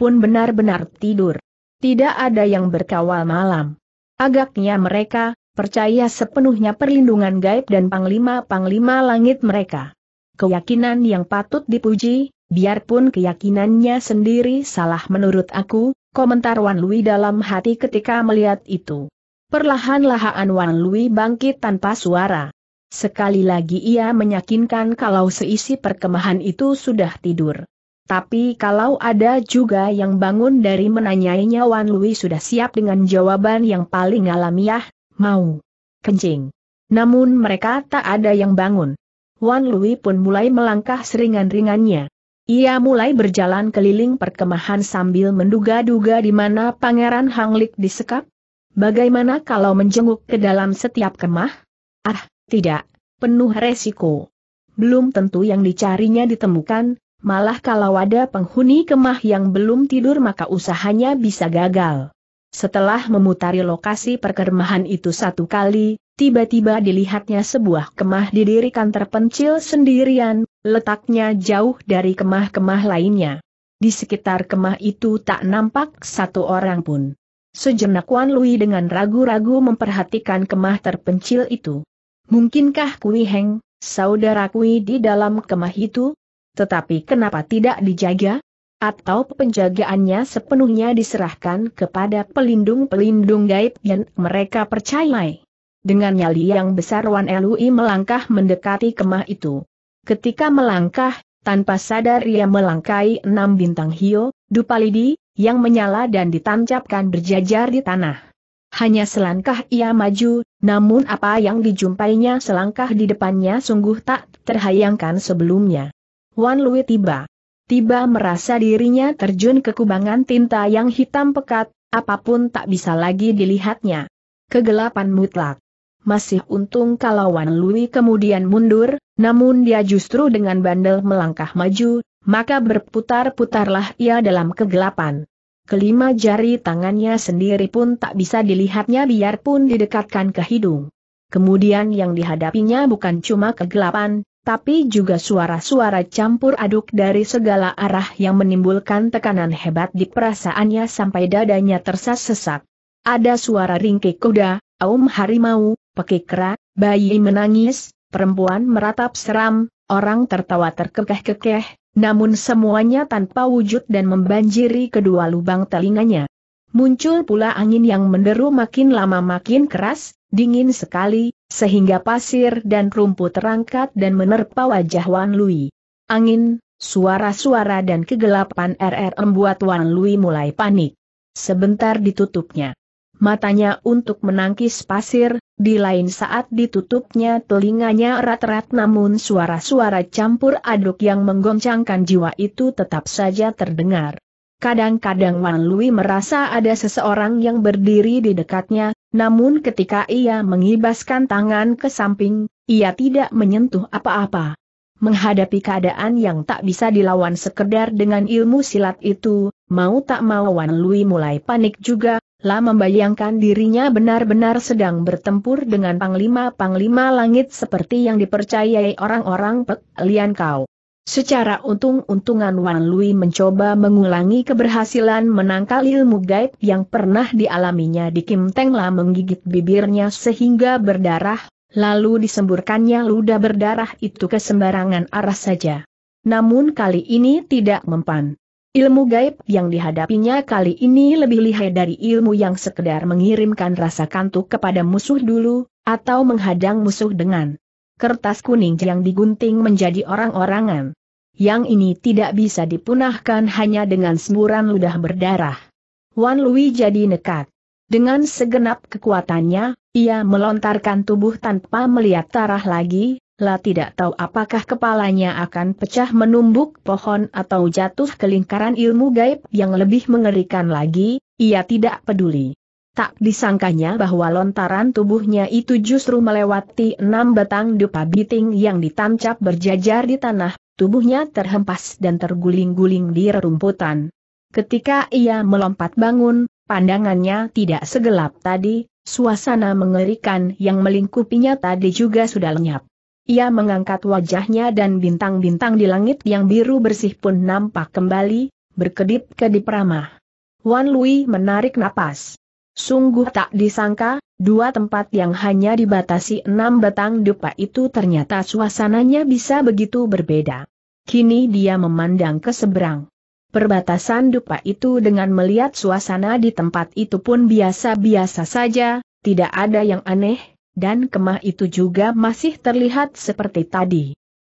pun benar-benar tidur. Tidak ada yang berkawal malam. Agaknya mereka, percaya sepenuhnya perlindungan gaib dan panglima-panglima langit mereka. Keyakinan yang patut dipuji, biarpun keyakinannya sendiri salah menurut aku, komentar Wan Lui dalam hati ketika melihat itu. perlahan lahan Wan Lui bangkit tanpa suara. Sekali lagi ia meyakinkan kalau seisi perkemahan itu sudah tidur. Tapi kalau ada juga yang bangun dari menanyainya Wan Lui sudah siap dengan jawaban yang paling alamiah, mau kencing. Namun mereka tak ada yang bangun. Wan Lui pun mulai melangkah seringan-ringannya. Ia mulai berjalan keliling perkemahan sambil menduga-duga di mana Pangeran Hanglik disekap. Bagaimana kalau menjenguk ke dalam setiap kemah? Ah, tidak, penuh resiko. Belum tentu yang dicarinya ditemukan, malah kalau ada penghuni kemah yang belum tidur maka usahanya bisa gagal. Setelah memutari lokasi perkemahan itu satu kali, tiba-tiba dilihatnya sebuah kemah didirikan terpencil sendirian, letaknya jauh dari kemah-kemah lainnya. Di sekitar kemah itu tak nampak satu orang pun. Sejenak Wan Lui dengan ragu-ragu memperhatikan kemah terpencil itu. Mungkinkah Kui Heng, saudara Kui di dalam kemah itu? Tetapi kenapa tidak dijaga? atau penjagaannya sepenuhnya diserahkan kepada pelindung-pelindung gaib yang mereka percayai. Dengan nyali yang besar Wan Elui melangkah mendekati kemah itu. Ketika melangkah, tanpa sadar ia melangkai enam bintang hio, dupalidi, yang menyala dan ditancapkan berjajar di tanah. Hanya selangkah ia maju, namun apa yang dijumpainya selangkah di depannya sungguh tak terhayangkan sebelumnya. Wan Lui tiba tiba merasa dirinya terjun ke kubangan tinta yang hitam pekat, apapun tak bisa lagi dilihatnya. Kegelapan mutlak. Masih untung kalau Wan Lui kemudian mundur, namun dia justru dengan bandel melangkah maju, maka berputar-putarlah ia dalam kegelapan. Kelima jari tangannya sendiri pun tak bisa dilihatnya biarpun didekatkan ke hidung. Kemudian yang dihadapinya bukan cuma kegelapan, tapi juga suara-suara campur aduk dari segala arah yang menimbulkan tekanan hebat di perasaannya sampai dadanya tersesat. Ada suara ringkik kuda, aum harimau, pekikra, bayi menangis, perempuan meratap seram, orang tertawa terkekeh-kekeh, namun semuanya tanpa wujud dan membanjiri kedua lubang telinganya. Muncul pula angin yang menderu makin lama makin keras, dingin sekali, sehingga pasir dan rumput terangkat dan menerpa wajah Wan Lui. Angin, suara-suara dan kegelapan RR membuat Wan Lui mulai panik. Sebentar ditutupnya. Matanya untuk menangkis pasir, di lain saat ditutupnya telinganya erat-erat namun suara-suara campur aduk yang menggoncangkan jiwa itu tetap saja terdengar. Kadang-kadang Wan Lui merasa ada seseorang yang berdiri di dekatnya, namun ketika ia mengibaskan tangan ke samping, ia tidak menyentuh apa-apa. Menghadapi keadaan yang tak bisa dilawan sekedar dengan ilmu silat itu, mau tak mau Wan Lui mulai panik juga, lah membayangkan dirinya benar-benar sedang bertempur dengan panglima-panglima langit seperti yang dipercayai orang-orang Pek Kau. Secara untung-untungan Wan Lui mencoba mengulangi keberhasilan menangkal ilmu gaib yang pernah dialaminya di Kim Teng La menggigit bibirnya sehingga berdarah, lalu disemburkannya ludah berdarah itu ke sembarangan arah saja. Namun kali ini tidak mempan. Ilmu gaib yang dihadapinya kali ini lebih lihai dari ilmu yang sekedar mengirimkan rasa kantuk kepada musuh dulu, atau menghadang musuh dengan kertas kuning yang digunting menjadi orang-orangan. Yang ini tidak bisa dipunahkan hanya dengan semburan ludah berdarah. Wan Lui jadi nekat. Dengan segenap kekuatannya, ia melontarkan tubuh tanpa melihat tarah lagi, lah tidak tahu apakah kepalanya akan pecah menumbuk pohon atau jatuh ke lingkaran ilmu gaib yang lebih mengerikan lagi, ia tidak peduli. Tak disangkanya bahwa lontaran tubuhnya itu justru melewati enam batang dupa biting yang ditancap berjajar di tanah, tubuhnya terhempas dan terguling-guling di rerumputan. Ketika ia melompat bangun, pandangannya tidak segelap tadi, suasana mengerikan yang melingkupinya tadi juga sudah lenyap. Ia mengangkat wajahnya dan bintang-bintang di langit yang biru bersih pun nampak kembali, berkedip-kedip ramah. Wan Lui menarik napas. Sungguh tak disangka, dua tempat yang hanya dibatasi enam batang dupa itu ternyata suasananya bisa begitu berbeda. Kini dia memandang ke seberang. Perbatasan dupa itu dengan melihat suasana di tempat itu pun biasa-biasa saja, tidak ada yang aneh, dan kemah itu juga masih terlihat seperti tadi.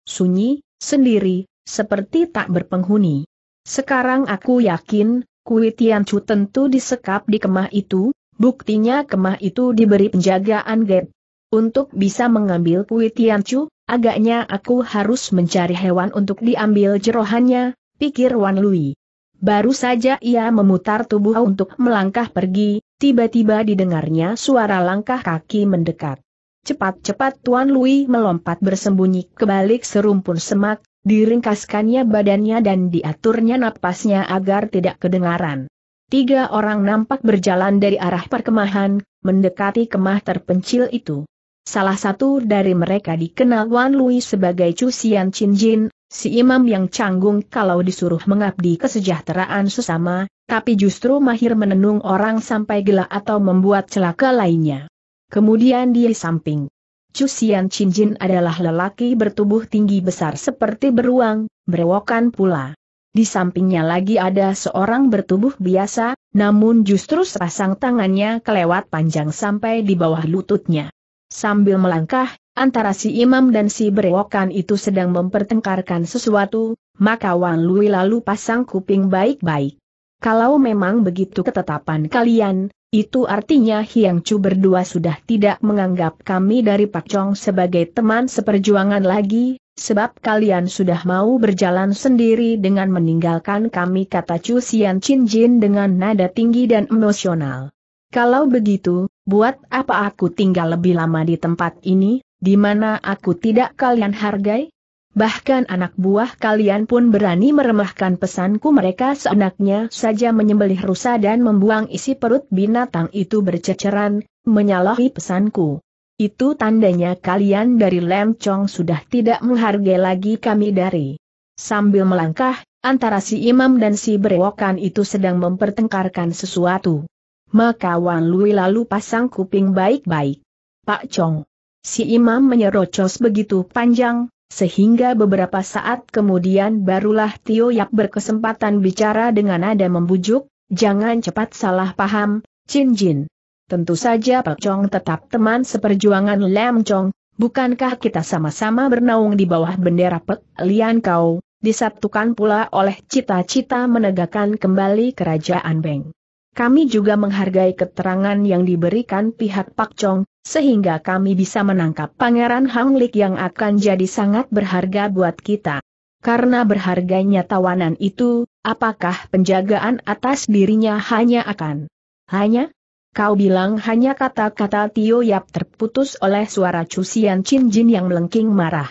Sunyi, sendiri, seperti tak berpenghuni. Sekarang aku yakin, Kui Tian Chu tentu disekap di kemah itu, buktinya kemah itu diberi penjagaan Gap. Untuk bisa mengambil Kui Tian Chu, agaknya aku harus mencari hewan untuk diambil jerohannya, pikir Wan Lui. Baru saja ia memutar tubuh untuk melangkah pergi, tiba-tiba didengarnya suara langkah kaki mendekat. Cepat-cepat Tuan Lui melompat bersembunyi ke balik serumpun semak, Diringkaskannya badannya dan diaturnya napasnya agar tidak kedengaran. Tiga orang nampak berjalan dari arah perkemahan, mendekati kemah terpencil itu. Salah satu dari mereka dikenal Wan Lui sebagai Chu Xian Chin Jin, si imam yang canggung kalau disuruh mengabdi kesejahteraan sesama, tapi justru mahir menenung orang sampai gila atau membuat celaka lainnya. Kemudian dia samping Cusian Cinjin adalah lelaki bertubuh tinggi besar seperti beruang, berewokan pula. Di sampingnya lagi ada seorang bertubuh biasa, namun justru serasang tangannya kelewat panjang sampai di bawah lututnya. Sambil melangkah, antara si imam dan si berewokan itu sedang mempertengkarkan sesuatu, maka Wang Lui lalu pasang kuping baik-baik. Kalau memang begitu ketetapan kalian, itu artinya Hiang Chu berdua sudah tidak menganggap kami dari Pak Chong sebagai teman seperjuangan lagi, sebab kalian sudah mau berjalan sendiri dengan meninggalkan kami kata Chu Sian Chin Jin dengan nada tinggi dan emosional. Kalau begitu, buat apa aku tinggal lebih lama di tempat ini, di mana aku tidak kalian hargai? bahkan anak buah kalian pun berani meremahkan pesanku mereka seenaknya saja menyembelih rusa dan membuang isi perut binatang itu berceceran, menyalahi pesanku. Itu tandanya kalian dari Lemcong sudah tidak menghargai lagi kami dari. Sambil melangkah, antara si imam dan si berewokan itu sedang mempertengkarkan sesuatu. Maka Wan Lui lalu pasang kuping baik-baik. Pak Chong. Si imam menyerocos begitu panjang, sehingga beberapa saat kemudian barulah Tio Yap berkesempatan bicara dengan nada membujuk, jangan cepat salah paham, Chin Jin. Tentu saja Pak Chong tetap teman seperjuangan Lam Chong, bukankah kita sama-sama bernaung di bawah bendera Pek Lian Kau, disatukan pula oleh cita-cita menegakkan kembali kerajaan Beng. Kami juga menghargai keterangan yang diberikan pihak Pak Chong, sehingga kami bisa menangkap Pangeran Hang Lik yang akan jadi sangat berharga buat kita. Karena berharganya tawanan itu, apakah penjagaan atas dirinya hanya akan? Hanya? Kau bilang hanya kata-kata Tio Yap terputus oleh suara Cusian Chin Jin yang melengking marah.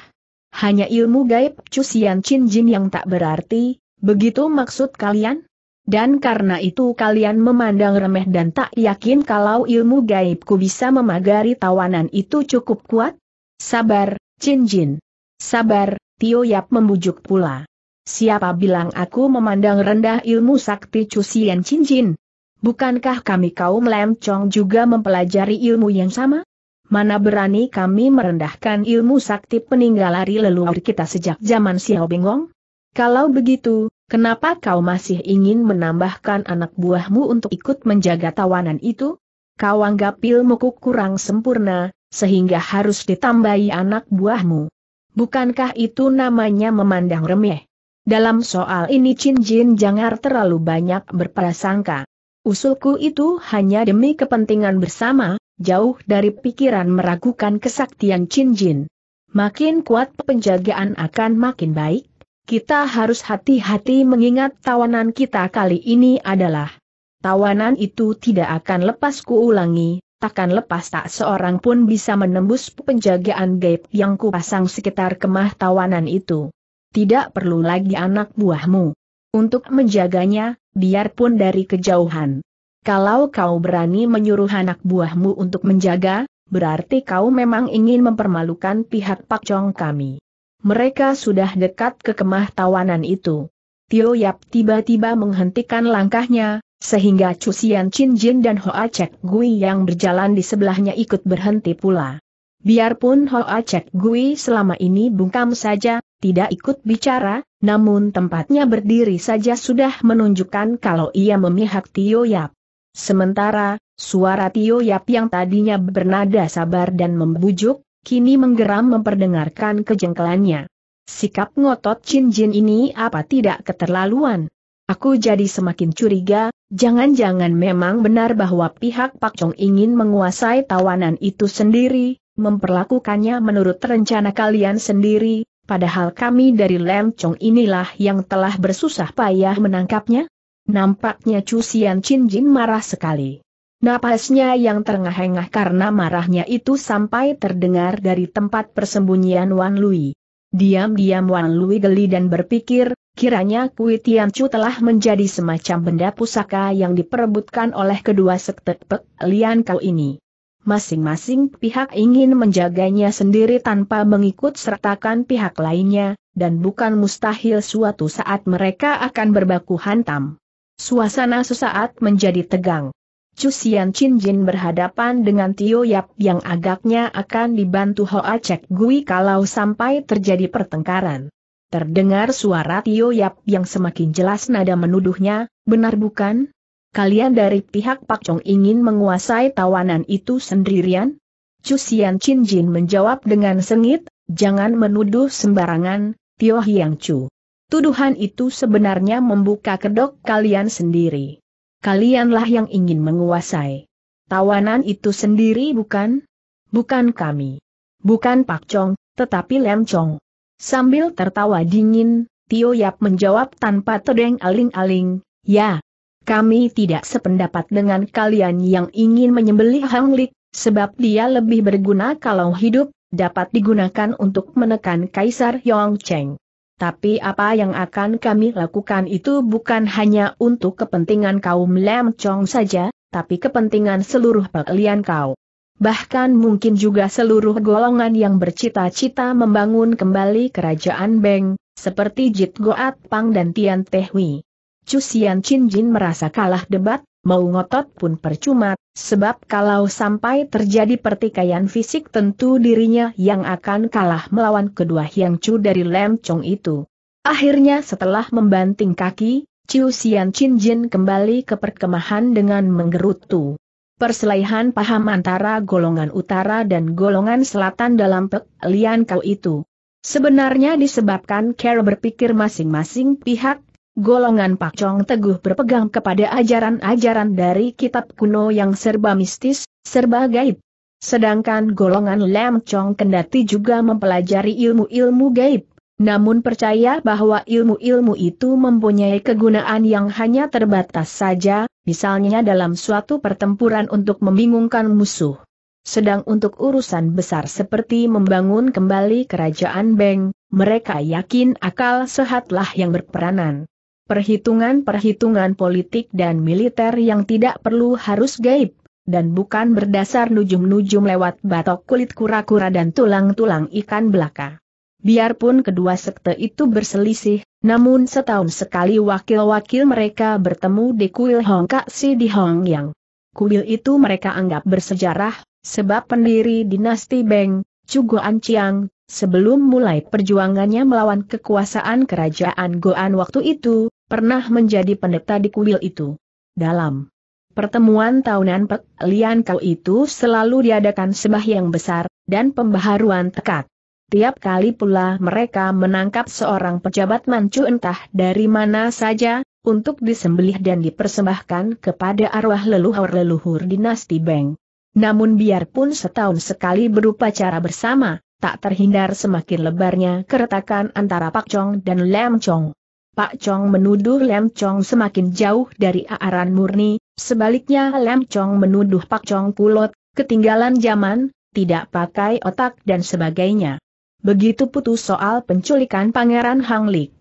Hanya ilmu gaib Cusian Chin Jin yang tak berarti, begitu maksud kalian? Dan karena itu kalian memandang remeh dan tak yakin kalau ilmu gaibku bisa memagari tawanan itu cukup kuat? Sabar, Cincin. Jin. Sabar, Tio Yap membujuk pula. Siapa bilang aku memandang rendah ilmu sakti cusian Cincin? Jin? Bukankah kami kaum Chong juga mempelajari ilmu yang sama? Mana berani kami merendahkan ilmu sakti peninggalari leluhur kita sejak zaman Xiao Bingong? Kalau begitu, Kenapa kau masih ingin menambahkan anak buahmu untuk ikut menjaga tawanan itu? Kau anggap ilmuku kurang sempurna, sehingga harus ditambahi anak buahmu. Bukankah itu namanya memandang remeh? Dalam soal ini Chin Jin jangan terlalu banyak berprasangka. Usulku itu hanya demi kepentingan bersama, jauh dari pikiran meragukan kesaktian Chin Jin. Makin kuat penjagaan akan makin baik, kita harus hati-hati mengingat tawanan kita kali ini adalah tawanan itu tidak akan lepas kuulangi, takkan lepas tak seorang pun bisa menembus penjagaan gaib yang kupasang sekitar kemah tawanan itu. Tidak perlu lagi anak buahmu. Untuk menjaganya, biarpun dari kejauhan. Kalau kau berani menyuruh anak buahmu untuk menjaga, berarti kau memang ingin mempermalukan pihak Pak Chong kami. Mereka sudah dekat ke kemah tawanan itu. Tio Yap tiba-tiba menghentikan langkahnya, sehingga Cusian Chin Jin dan Hoa Chek Gui yang berjalan di sebelahnya ikut berhenti pula. Biarpun Hoa Chek Gui selama ini bungkam saja, tidak ikut bicara, namun tempatnya berdiri saja sudah menunjukkan kalau ia memihak Tio Yap. Sementara, suara Tio Yap yang tadinya bernada sabar dan membujuk, kini menggeram memperdengarkan kejengkelannya. Sikap ngotot Chin Jin ini apa tidak keterlaluan? Aku jadi semakin curiga, jangan-jangan memang benar bahwa pihak Pak Chong ingin menguasai tawanan itu sendiri, memperlakukannya menurut rencana kalian sendiri, padahal kami dari Lem Chong inilah yang telah bersusah payah menangkapnya? Nampaknya Cusian Chin Jin marah sekali. Napasnya yang terengah-engah karena marahnya itu sampai terdengar dari tempat persembunyian Wan Lui. Diam-diam Wan Lui geli dan berpikir, kiranya Kui Chu telah menjadi semacam benda pusaka yang diperebutkan oleh kedua sekte Pek Lian Kau ini. Masing-masing pihak ingin menjaganya sendiri tanpa mengikut sertakan pihak lainnya, dan bukan mustahil suatu saat mereka akan berbaku hantam. Suasana sesaat menjadi tegang. Cusian Chin Jin berhadapan dengan Tio Yap yang agaknya akan dibantu Hoa Cek Gui kalau sampai terjadi pertengkaran. Terdengar suara Tio Yap yang semakin jelas nada menuduhnya, benar bukan? Kalian dari pihak Pak Chong ingin menguasai tawanan itu sendirian? Cusian Chin Jin menjawab dengan sengit, jangan menuduh sembarangan, Tio Hiang Chu. Tuduhan itu sebenarnya membuka kedok kalian sendiri kalianlah yang ingin menguasai. Tawanan itu sendiri bukan? Bukan kami. Bukan Pak Chong, tetapi Lem Chong. Sambil tertawa dingin, Tio Yap menjawab tanpa tedeng aling-aling, ya. Kami tidak sependapat dengan kalian yang ingin menyembelih Hang Lik, sebab dia lebih berguna kalau hidup, dapat digunakan untuk menekan Kaisar Yong Cheng. Tapi apa yang akan kami lakukan itu bukan hanya untuk kepentingan kaum Lam Chong saja, tapi kepentingan seluruh pekelian kau. Bahkan mungkin juga seluruh golongan yang bercita-cita membangun kembali kerajaan Beng, seperti Jit Goat Pang dan Tian Tehui. Cusian Chin Jin merasa kalah debat, mau ngotot pun percuma, sebab kalau sampai terjadi pertikaian fisik tentu dirinya yang akan kalah melawan kedua Hiang Chu dari Lem Chong itu. Akhirnya setelah membanting kaki, Chiu Xian Chin Jin kembali ke perkemahan dengan menggerutu. Perselaihan paham antara golongan utara dan golongan selatan dalam Pek Lian Kau itu. Sebenarnya disebabkan Carol berpikir masing-masing pihak golongan Pak Pakcong Teguh berpegang kepada ajaran-ajaran dari kitab kuno yang serba mistis, serba gaib. Sedangkan golongan Lam Chong kendati juga mempelajari ilmu-ilmu gaib, namun percaya bahwa ilmu-ilmu itu mempunyai kegunaan yang hanya terbatas saja, misalnya dalam suatu pertempuran untuk membingungkan musuh. Sedang untuk urusan besar seperti membangun kembali kerajaan Beng, mereka yakin akal sehatlah yang berperanan perhitungan-perhitungan politik dan militer yang tidak perlu harus gaib, dan bukan berdasar nujum-nujum lewat batok kulit kura-kura dan tulang-tulang ikan belaka. Biarpun kedua sekte itu berselisih, namun setahun sekali wakil-wakil mereka bertemu di kuil Hong Si di Hong Yang. Kuil itu mereka anggap bersejarah, sebab pendiri dinasti Beng, Cuguan Ciang, sebelum mulai perjuangannya melawan kekuasaan kerajaan Goan waktu itu, pernah menjadi pendeta di kuil itu. Dalam pertemuan tahunan Pek Lian Kau itu selalu diadakan sembah yang besar, dan pembaharuan tekat. Tiap kali pula mereka menangkap seorang pejabat mancu entah dari mana saja, untuk disembelih dan dipersembahkan kepada arwah leluhur-leluhur dinasti Beng. Namun biarpun setahun sekali berupa cara bersama, tak terhindar semakin lebarnya keretakan antara Pak Chong dan Lem Chong. Pak Chong menuduh Lem Chong semakin jauh dari aaran murni, sebaliknya Lem Chong menuduh Pak Chong kulot, ketinggalan zaman, tidak pakai otak dan sebagainya. Begitu putus soal penculikan Pangeran Hang Lik.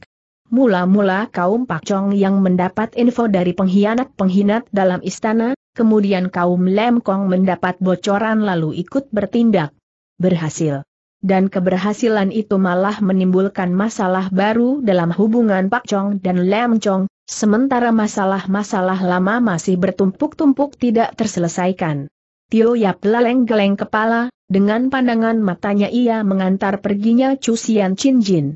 Mula-mula kaum Pak Chong yang mendapat info dari pengkhianat-pengkhianat dalam istana, kemudian kaum Kong mendapat bocoran lalu ikut bertindak. Berhasil. Dan keberhasilan itu malah menimbulkan masalah baru dalam hubungan Pak Chong dan Lem Chong, sementara masalah-masalah lama masih bertumpuk-tumpuk tidak terselesaikan. Tio Yap geleng-geleng kepala, dengan pandangan matanya ia mengantar perginya Cusian Chin Jin.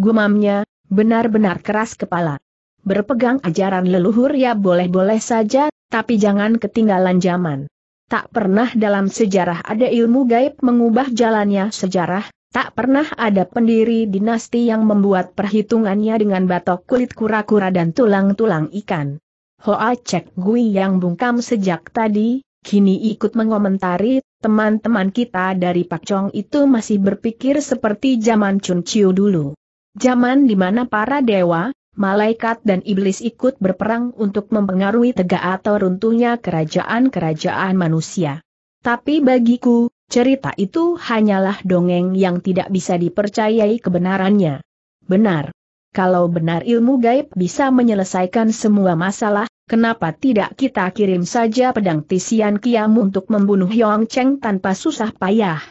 Gumamnya, benar-benar keras kepala berpegang ajaran leluhur ya boleh-boleh saja tapi jangan ketinggalan zaman. Tak pernah dalam sejarah ada ilmu gaib mengubah jalannya sejarah, tak pernah ada pendiri dinasti yang membuat perhitungannya dengan batok kulit kura-kura dan tulang-tulang ikan. Hoa Cek Gui yang bungkam sejak tadi, kini ikut mengomentari, teman-teman kita dari Pak Chong itu masih berpikir seperti zaman Chun Chiu dulu. Zaman di mana para dewa, malaikat dan iblis ikut berperang untuk mempengaruhi tegak atau runtuhnya kerajaan-kerajaan manusia. Tapi bagiku, cerita itu hanyalah dongeng yang tidak bisa dipercayai kebenarannya. Benar. Kalau benar ilmu gaib bisa menyelesaikan semua masalah, kenapa tidak kita kirim saja pedang tisian kiam untuk membunuh Yong Cheng tanpa susah payah?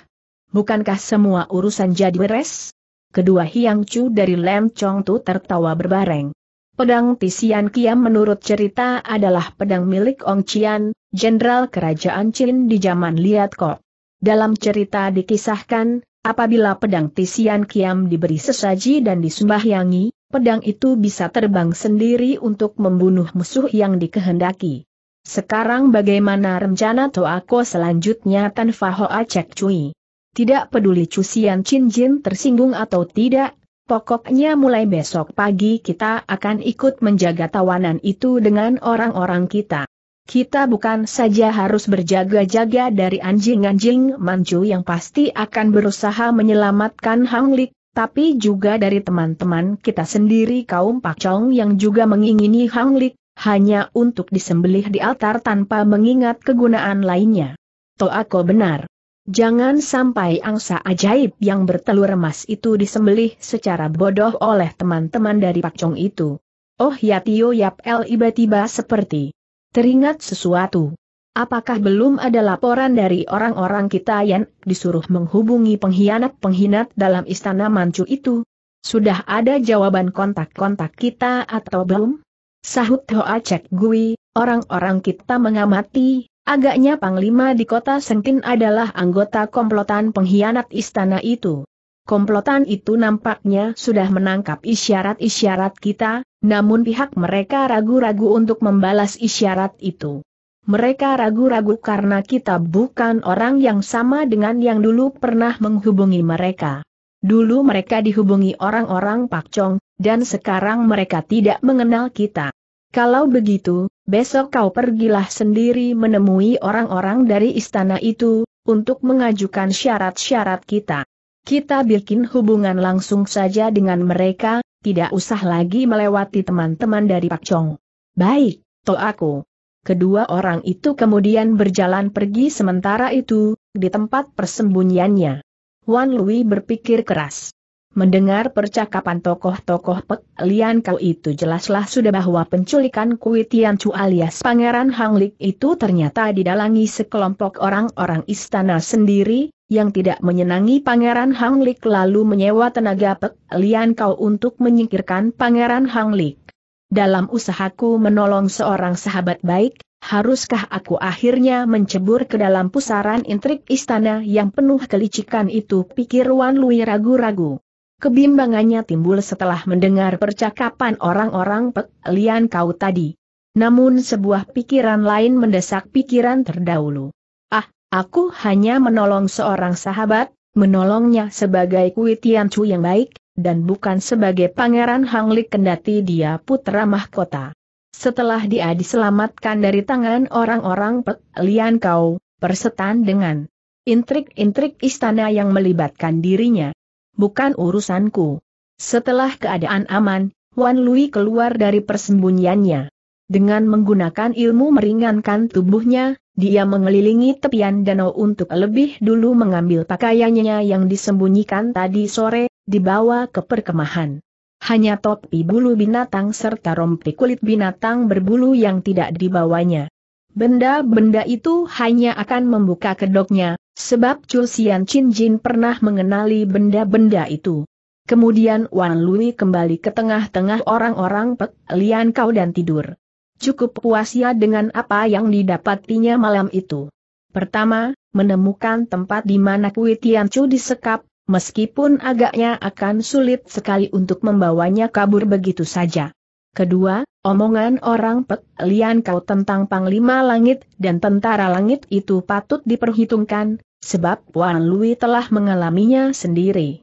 Bukankah semua urusan jadi beres? kedua Hiang Chu dari Lem Chong Tu tertawa berbareng. Pedang Tisian Kiam menurut cerita adalah pedang milik Ong Chian, jenderal kerajaan Chin di zaman Liat Kok. Dalam cerita dikisahkan, apabila pedang Tisian Kiam diberi sesaji dan disembahyangi, pedang itu bisa terbang sendiri untuk membunuh musuh yang dikehendaki. Sekarang bagaimana rencana Toako selanjutnya tanpa Hoa Cek Cui? Tidak peduli Cusian Chin Jin tersinggung atau tidak, pokoknya mulai besok pagi kita akan ikut menjaga tawanan itu dengan orang-orang kita. Kita bukan saja harus berjaga-jaga dari anjing-anjing manju yang pasti akan berusaha menyelamatkan Hang Lik, tapi juga dari teman-teman kita sendiri kaum Chong yang juga mengingini Hang Lik, hanya untuk disembelih di altar tanpa mengingat kegunaan lainnya. Toako benar. Jangan sampai angsa ajaib yang bertelur emas itu disembelih secara bodoh oleh teman-teman dari Pak Chong itu. Oh ya Tio Yap El tiba-tiba seperti teringat sesuatu. Apakah belum ada laporan dari orang-orang kita yang disuruh menghubungi pengkhianat-pengkhianat dalam istana Manchu itu? Sudah ada jawaban kontak-kontak kita atau belum? Sahut Hoa Cek Gui, orang-orang kita mengamati, Agaknya Panglima di kota Sengkin adalah anggota komplotan pengkhianat istana itu. Komplotan itu nampaknya sudah menangkap isyarat-isyarat kita, namun pihak mereka ragu-ragu untuk membalas isyarat itu. Mereka ragu-ragu karena kita bukan orang yang sama dengan yang dulu pernah menghubungi mereka. Dulu mereka dihubungi orang-orang Pak Chong, dan sekarang mereka tidak mengenal kita. Kalau begitu, besok kau pergilah sendiri menemui orang-orang dari istana itu, untuk mengajukan syarat-syarat kita. Kita bikin hubungan langsung saja dengan mereka, tidak usah lagi melewati teman-teman dari Pak Chong. Baik, to aku. Kedua orang itu kemudian berjalan pergi sementara itu, di tempat persembunyiannya. Wan Lui berpikir keras. Mendengar percakapan tokoh-tokoh Pek Lian Kau itu jelaslah sudah bahwa penculikan Kui Tian Chu alias Pangeran Hang Lik itu ternyata didalangi sekelompok orang-orang istana sendiri, yang tidak menyenangi Pangeran Hang Lik lalu menyewa tenaga Pek Lian Kau untuk menyingkirkan Pangeran Hang Lik. Dalam usahaku menolong seorang sahabat baik, haruskah aku akhirnya mencebur ke dalam pusaran intrik istana yang penuh kelicikan itu pikir Wan Lui ragu-ragu. Kebimbangannya timbul setelah mendengar percakapan orang-orang pelian kau tadi. Namun sebuah pikiran lain mendesak pikiran terdahulu. Ah, aku hanya menolong seorang sahabat, menolongnya sebagai Kuitian Chu yang baik, dan bukan sebagai Pangeran Hanglik kendati dia putra mahkota. Setelah dia diselamatkan dari tangan orang-orang pelian kau, persetan dengan intrik-intrik istana yang melibatkan dirinya bukan urusanku. Setelah keadaan aman, Wan Lui keluar dari persembunyiannya. Dengan menggunakan ilmu meringankan tubuhnya, dia mengelilingi tepian danau untuk lebih dulu mengambil pakaiannya yang disembunyikan tadi sore, dibawa ke perkemahan. Hanya topi bulu binatang serta rompi kulit binatang berbulu yang tidak dibawanya. Benda-benda itu hanya akan membuka kedoknya, sebab Chulsian Chin Jin pernah mengenali benda-benda itu. Kemudian Wan Lui kembali ke tengah-tengah orang-orang Pek Lian Kau dan tidur. Cukup puas ya dengan apa yang didapatinya malam itu. Pertama, menemukan tempat di mana Kui Chu disekap, meskipun agaknya akan sulit sekali untuk membawanya kabur begitu saja. Kedua, omongan orang Pek Lian kau tentang Panglima Langit dan Tentara Langit itu patut diperhitungkan, sebab Wan Lui telah mengalaminya sendiri.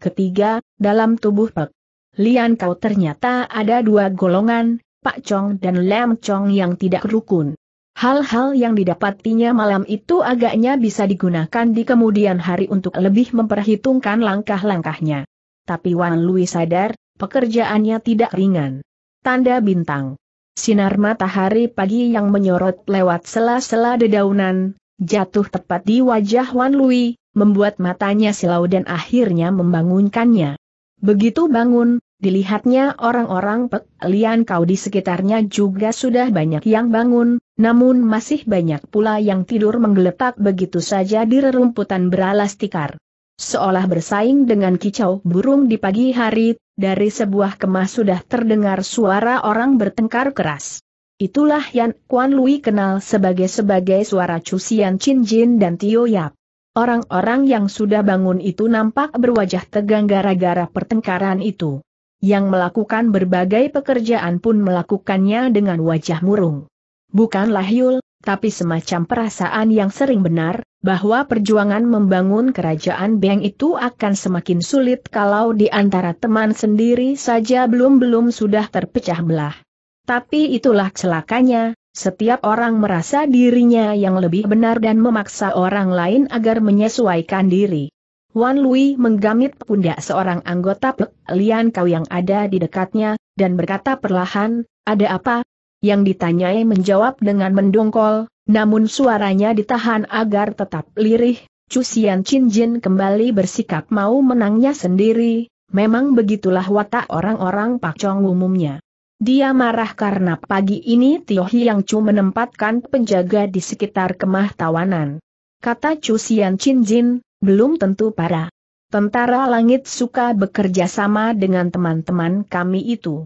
Ketiga, dalam tubuh Pek Lian kau ternyata ada dua golongan, Pak Chong dan Lam Chong yang tidak rukun. Hal-hal yang didapatinya malam itu agaknya bisa digunakan di kemudian hari untuk lebih memperhitungkan langkah-langkahnya. Tapi Wan Lui sadar, pekerjaannya tidak ringan. Tanda bintang. Sinar matahari pagi yang menyorot lewat sela-sela dedaunan, jatuh tepat di wajah Wan Lui, membuat matanya silau dan akhirnya membangunkannya. Begitu bangun, dilihatnya orang-orang Pek Lian Kau di sekitarnya juga sudah banyak yang bangun, namun masih banyak pula yang tidur menggeletak begitu saja di rerumputan beralas tikar. Seolah bersaing dengan kicau burung di pagi hari, dari sebuah kemah sudah terdengar suara orang bertengkar keras. Itulah yang Kuan Lui kenal sebagai sebagai suara Cusian Chin Jin dan Tio Yap. Orang-orang yang sudah bangun itu nampak berwajah tegang gara-gara pertengkaran itu. Yang melakukan berbagai pekerjaan pun melakukannya dengan wajah murung. Bukanlah Yul, tapi semacam perasaan yang sering benar, bahwa perjuangan membangun kerajaan Beng itu akan semakin sulit kalau di antara teman sendiri saja belum-belum sudah terpecah belah. Tapi itulah celakanya, setiap orang merasa dirinya yang lebih benar dan memaksa orang lain agar menyesuaikan diri. Wan Lui menggamit pundak seorang anggota Pek Kau yang ada di dekatnya, dan berkata perlahan, ada apa, yang ditanyai menjawab dengan mendongkol, namun suaranya ditahan agar tetap lirih, Cusian Chin kembali bersikap mau menangnya sendiri, memang begitulah watak orang-orang Pak Chong umumnya. Dia marah karena pagi ini Tio Hiang Chu menempatkan penjaga di sekitar kemah tawanan. Kata Cusian Chin belum tentu parah. tentara langit suka bekerja sama dengan teman-teman kami itu.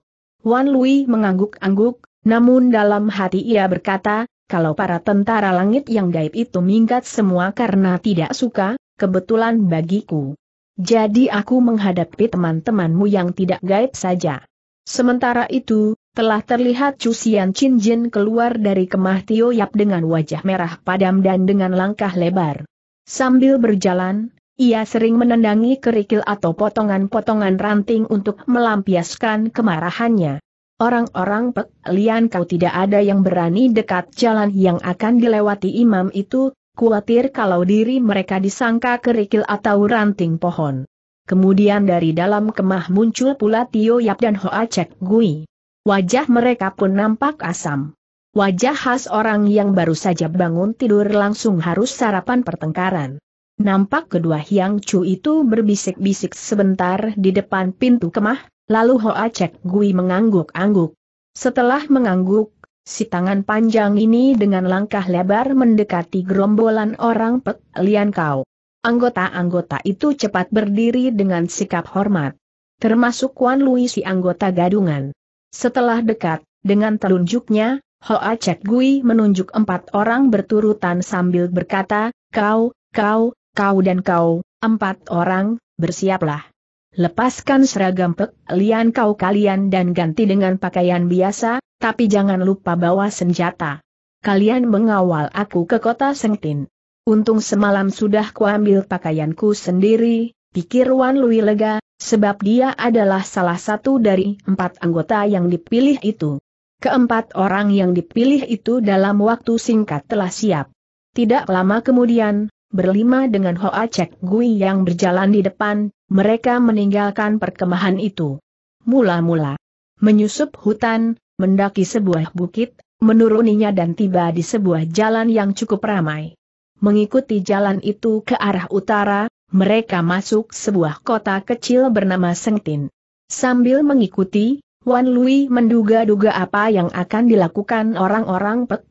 Wan Lui mengangguk-angguk, namun dalam hati ia berkata, kalau para tentara langit yang gaib itu minggat semua karena tidak suka, kebetulan bagiku. Jadi aku menghadapi teman-temanmu yang tidak gaib saja. Sementara itu, telah terlihat Cusian Chin Jin keluar dari kemah Tio Yap dengan wajah merah padam dan dengan langkah lebar. Sambil berjalan, ia sering menendangi kerikil atau potongan-potongan ranting untuk melampiaskan kemarahannya. Orang-orang peklian kau tidak ada yang berani dekat jalan yang akan dilewati imam itu, Kuatir kalau diri mereka disangka kerikil atau ranting pohon. Kemudian dari dalam kemah muncul pula Tio Yap dan Hoa Cek Gui. Wajah mereka pun nampak asam. Wajah khas orang yang baru saja bangun tidur langsung harus sarapan pertengkaran. Nampak kedua Hiang Chu itu berbisik-bisik sebentar di depan pintu kemah, Lalu Ho Cek Gui mengangguk-angguk. Setelah mengangguk, si tangan panjang ini dengan langkah lebar mendekati gerombolan orang Pek Lian Kau. Anggota-anggota itu cepat berdiri dengan sikap hormat. Termasuk Kuan Lui si anggota gadungan. Setelah dekat, dengan telunjuknya, Ho Cek Gui menunjuk empat orang berturutan sambil berkata, Kau, kau, kau dan kau, empat orang, bersiaplah. Lepaskan seragam pek, lian kau kalian dan ganti dengan pakaian biasa, tapi jangan lupa bawa senjata. Kalian mengawal aku ke kota Sengtin. Untung semalam sudah kuambil pakaianku sendiri, pikir Wan Lui lega, sebab dia adalah salah satu dari empat anggota yang dipilih itu. Keempat orang yang dipilih itu dalam waktu singkat telah siap. Tidak lama kemudian, berlima dengan Hoa Cek Gui yang berjalan di depan, mereka meninggalkan perkemahan itu. Mula-mula, menyusup hutan, mendaki sebuah bukit, menuruninya dan tiba di sebuah jalan yang cukup ramai. Mengikuti jalan itu ke arah utara, mereka masuk sebuah kota kecil bernama Sengtin. Sambil mengikuti, Wan Lui menduga-duga apa yang akan dilakukan orang-orang Pek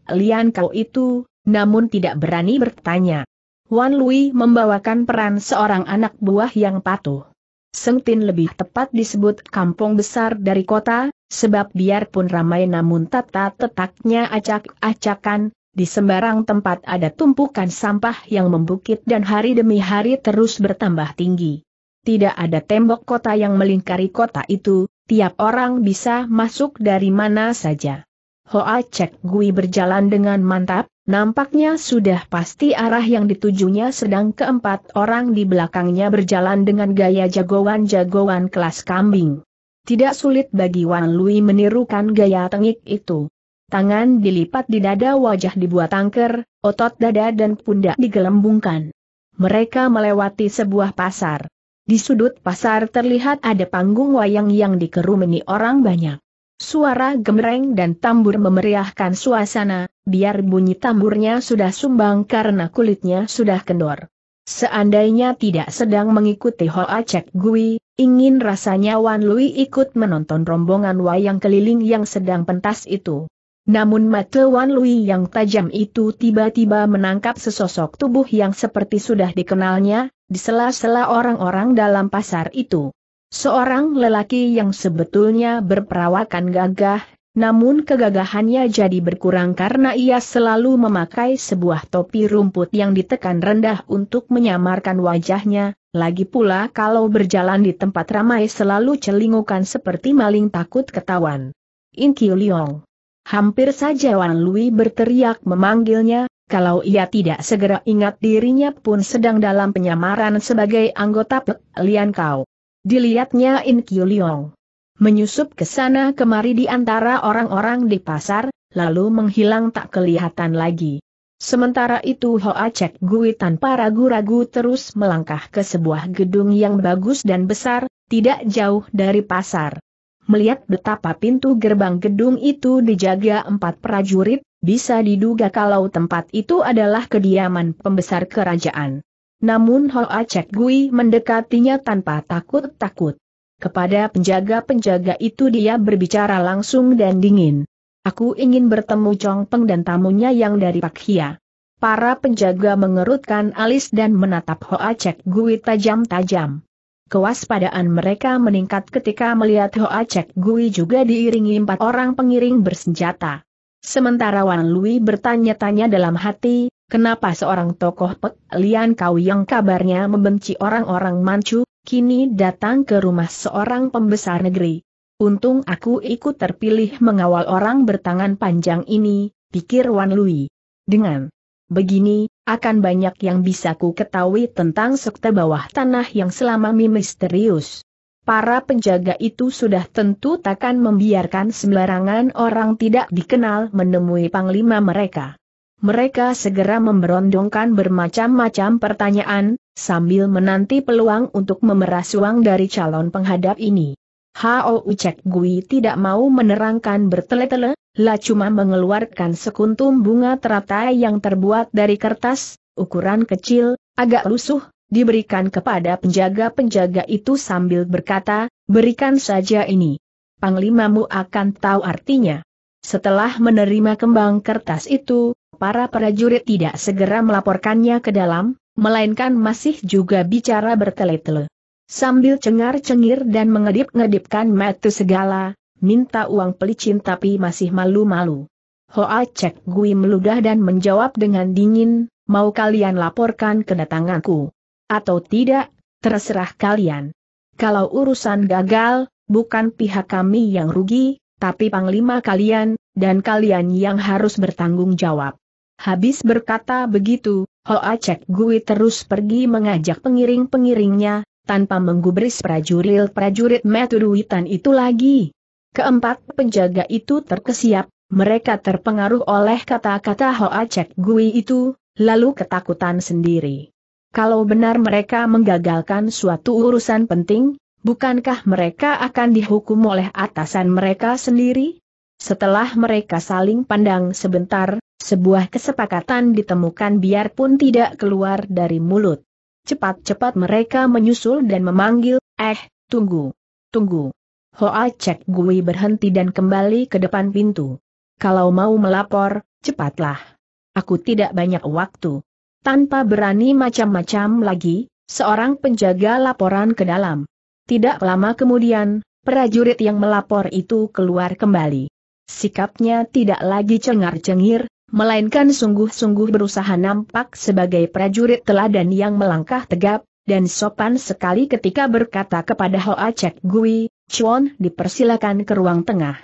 Kau itu, namun tidak berani bertanya. Wan Lui membawakan peran seorang anak buah yang patuh. Sengtin lebih tepat disebut kampung besar dari kota, sebab biarpun ramai namun tata tetaknya acak-acakan, di sembarang tempat ada tumpukan sampah yang membukit dan hari demi hari terus bertambah tinggi. Tidak ada tembok kota yang melingkari kota itu, tiap orang bisa masuk dari mana saja. Hoa Cek Gui berjalan dengan mantap, Nampaknya sudah pasti arah yang ditujunya sedang keempat orang di belakangnya berjalan dengan gaya jagoan-jagoan kelas kambing. Tidak sulit bagi Wan Lui menirukan gaya tengik itu. Tangan dilipat di dada wajah dibuat tangker, otot dada dan pundak digelembungkan. Mereka melewati sebuah pasar. Di sudut pasar terlihat ada panggung wayang yang dikerumuni orang banyak. Suara gemereng dan tambur memeriahkan suasana, biar bunyi tamburnya sudah sumbang karena kulitnya sudah kendor. Seandainya tidak sedang mengikuti Hoa Cek Gui, ingin rasanya Wan Lui ikut menonton rombongan wayang keliling yang sedang pentas itu. Namun mata Wan Lui yang tajam itu tiba-tiba menangkap sesosok tubuh yang seperti sudah dikenalnya, di sela-sela orang-orang dalam pasar itu. Seorang lelaki yang sebetulnya berperawakan gagah, namun kegagahannya jadi berkurang karena ia selalu memakai sebuah topi rumput yang ditekan rendah untuk menyamarkan wajahnya, lagi pula kalau berjalan di tempat ramai selalu celingukan seperti maling takut ketahuan. In Liong. Hampir saja Wan Lui berteriak memanggilnya, kalau ia tidak segera ingat dirinya pun sedang dalam penyamaran sebagai anggota Pek Lian Kau. Dilihatnya In Kyu Liong. Menyusup ke sana kemari di antara orang-orang di pasar, lalu menghilang tak kelihatan lagi. Sementara itu Hoa Cek Gui tanpa ragu-ragu terus melangkah ke sebuah gedung yang bagus dan besar, tidak jauh dari pasar. Melihat betapa pintu gerbang gedung itu dijaga empat prajurit, bisa diduga kalau tempat itu adalah kediaman pembesar kerajaan. Namun Ho Cek Gui mendekatinya tanpa takut-takut. Kepada penjaga-penjaga itu dia berbicara langsung dan dingin. Aku ingin bertemu Chong Peng dan tamunya yang dari Pak Hia. Para penjaga mengerutkan alis dan menatap Ho Cek Gui tajam-tajam. Kewaspadaan mereka meningkat ketika melihat Ho Cek Gui juga diiringi empat orang pengiring bersenjata. Sementara Wan Lui bertanya-tanya dalam hati, Kenapa seorang tokoh Pek Lian Kau yang kabarnya membenci orang-orang Manchu, kini datang ke rumah seorang pembesar negeri? Untung aku ikut terpilih mengawal orang bertangan panjang ini, pikir Wan Lui. Dengan begini, akan banyak yang bisa ku ketahui tentang sekte bawah tanah yang selama ini misterius. Para penjaga itu sudah tentu takkan membiarkan sembarangan orang tidak dikenal menemui panglima mereka mereka segera memberondongkan bermacam-macam pertanyaan, sambil menanti peluang untuk memeras uang dari calon penghadap ini. Hao Ucek Gui tidak mau menerangkan bertele-tele, lah cuma mengeluarkan sekuntum bunga teratai yang terbuat dari kertas, ukuran kecil, agak lusuh, diberikan kepada penjaga-penjaga itu sambil berkata, berikan saja ini. Panglimamu akan tahu artinya. Setelah menerima kembang kertas itu, para prajurit tidak segera melaporkannya ke dalam, melainkan masih juga bicara bertele-tele. Sambil cengar-cengir dan mengedip-ngedipkan metu segala, minta uang pelicin tapi masih malu-malu. Hoa Cek Gui meludah dan menjawab dengan dingin, mau kalian laporkan kedatanganku? Atau tidak, terserah kalian. Kalau urusan gagal, bukan pihak kami yang rugi, tapi panglima kalian, dan kalian yang harus bertanggung jawab. Habis berkata begitu, Ho Cek Gui terus pergi mengajak pengiring-pengiringnya, tanpa menggubris prajurit-prajurit metuduitan itu lagi. Keempat penjaga itu terkesiap, mereka terpengaruh oleh kata-kata Ho Cek Gui itu, lalu ketakutan sendiri. Kalau benar mereka menggagalkan suatu urusan penting, bukankah mereka akan dihukum oleh atasan mereka sendiri? Setelah mereka saling pandang sebentar, sebuah kesepakatan ditemukan biarpun tidak keluar dari mulut. Cepat-cepat mereka menyusul dan memanggil, eh, tunggu, tunggu. Hoa Cek Gui berhenti dan kembali ke depan pintu. Kalau mau melapor, cepatlah. Aku tidak banyak waktu. Tanpa berani macam-macam lagi, seorang penjaga laporan ke dalam. Tidak lama kemudian, prajurit yang melapor itu keluar kembali. Sikapnya tidak lagi cengar-cengir, melainkan sungguh-sungguh berusaha nampak sebagai prajurit teladan yang melangkah tegap, dan sopan sekali ketika berkata kepada Hoa Cek Gui, Chuan dipersilakan ke ruang tengah.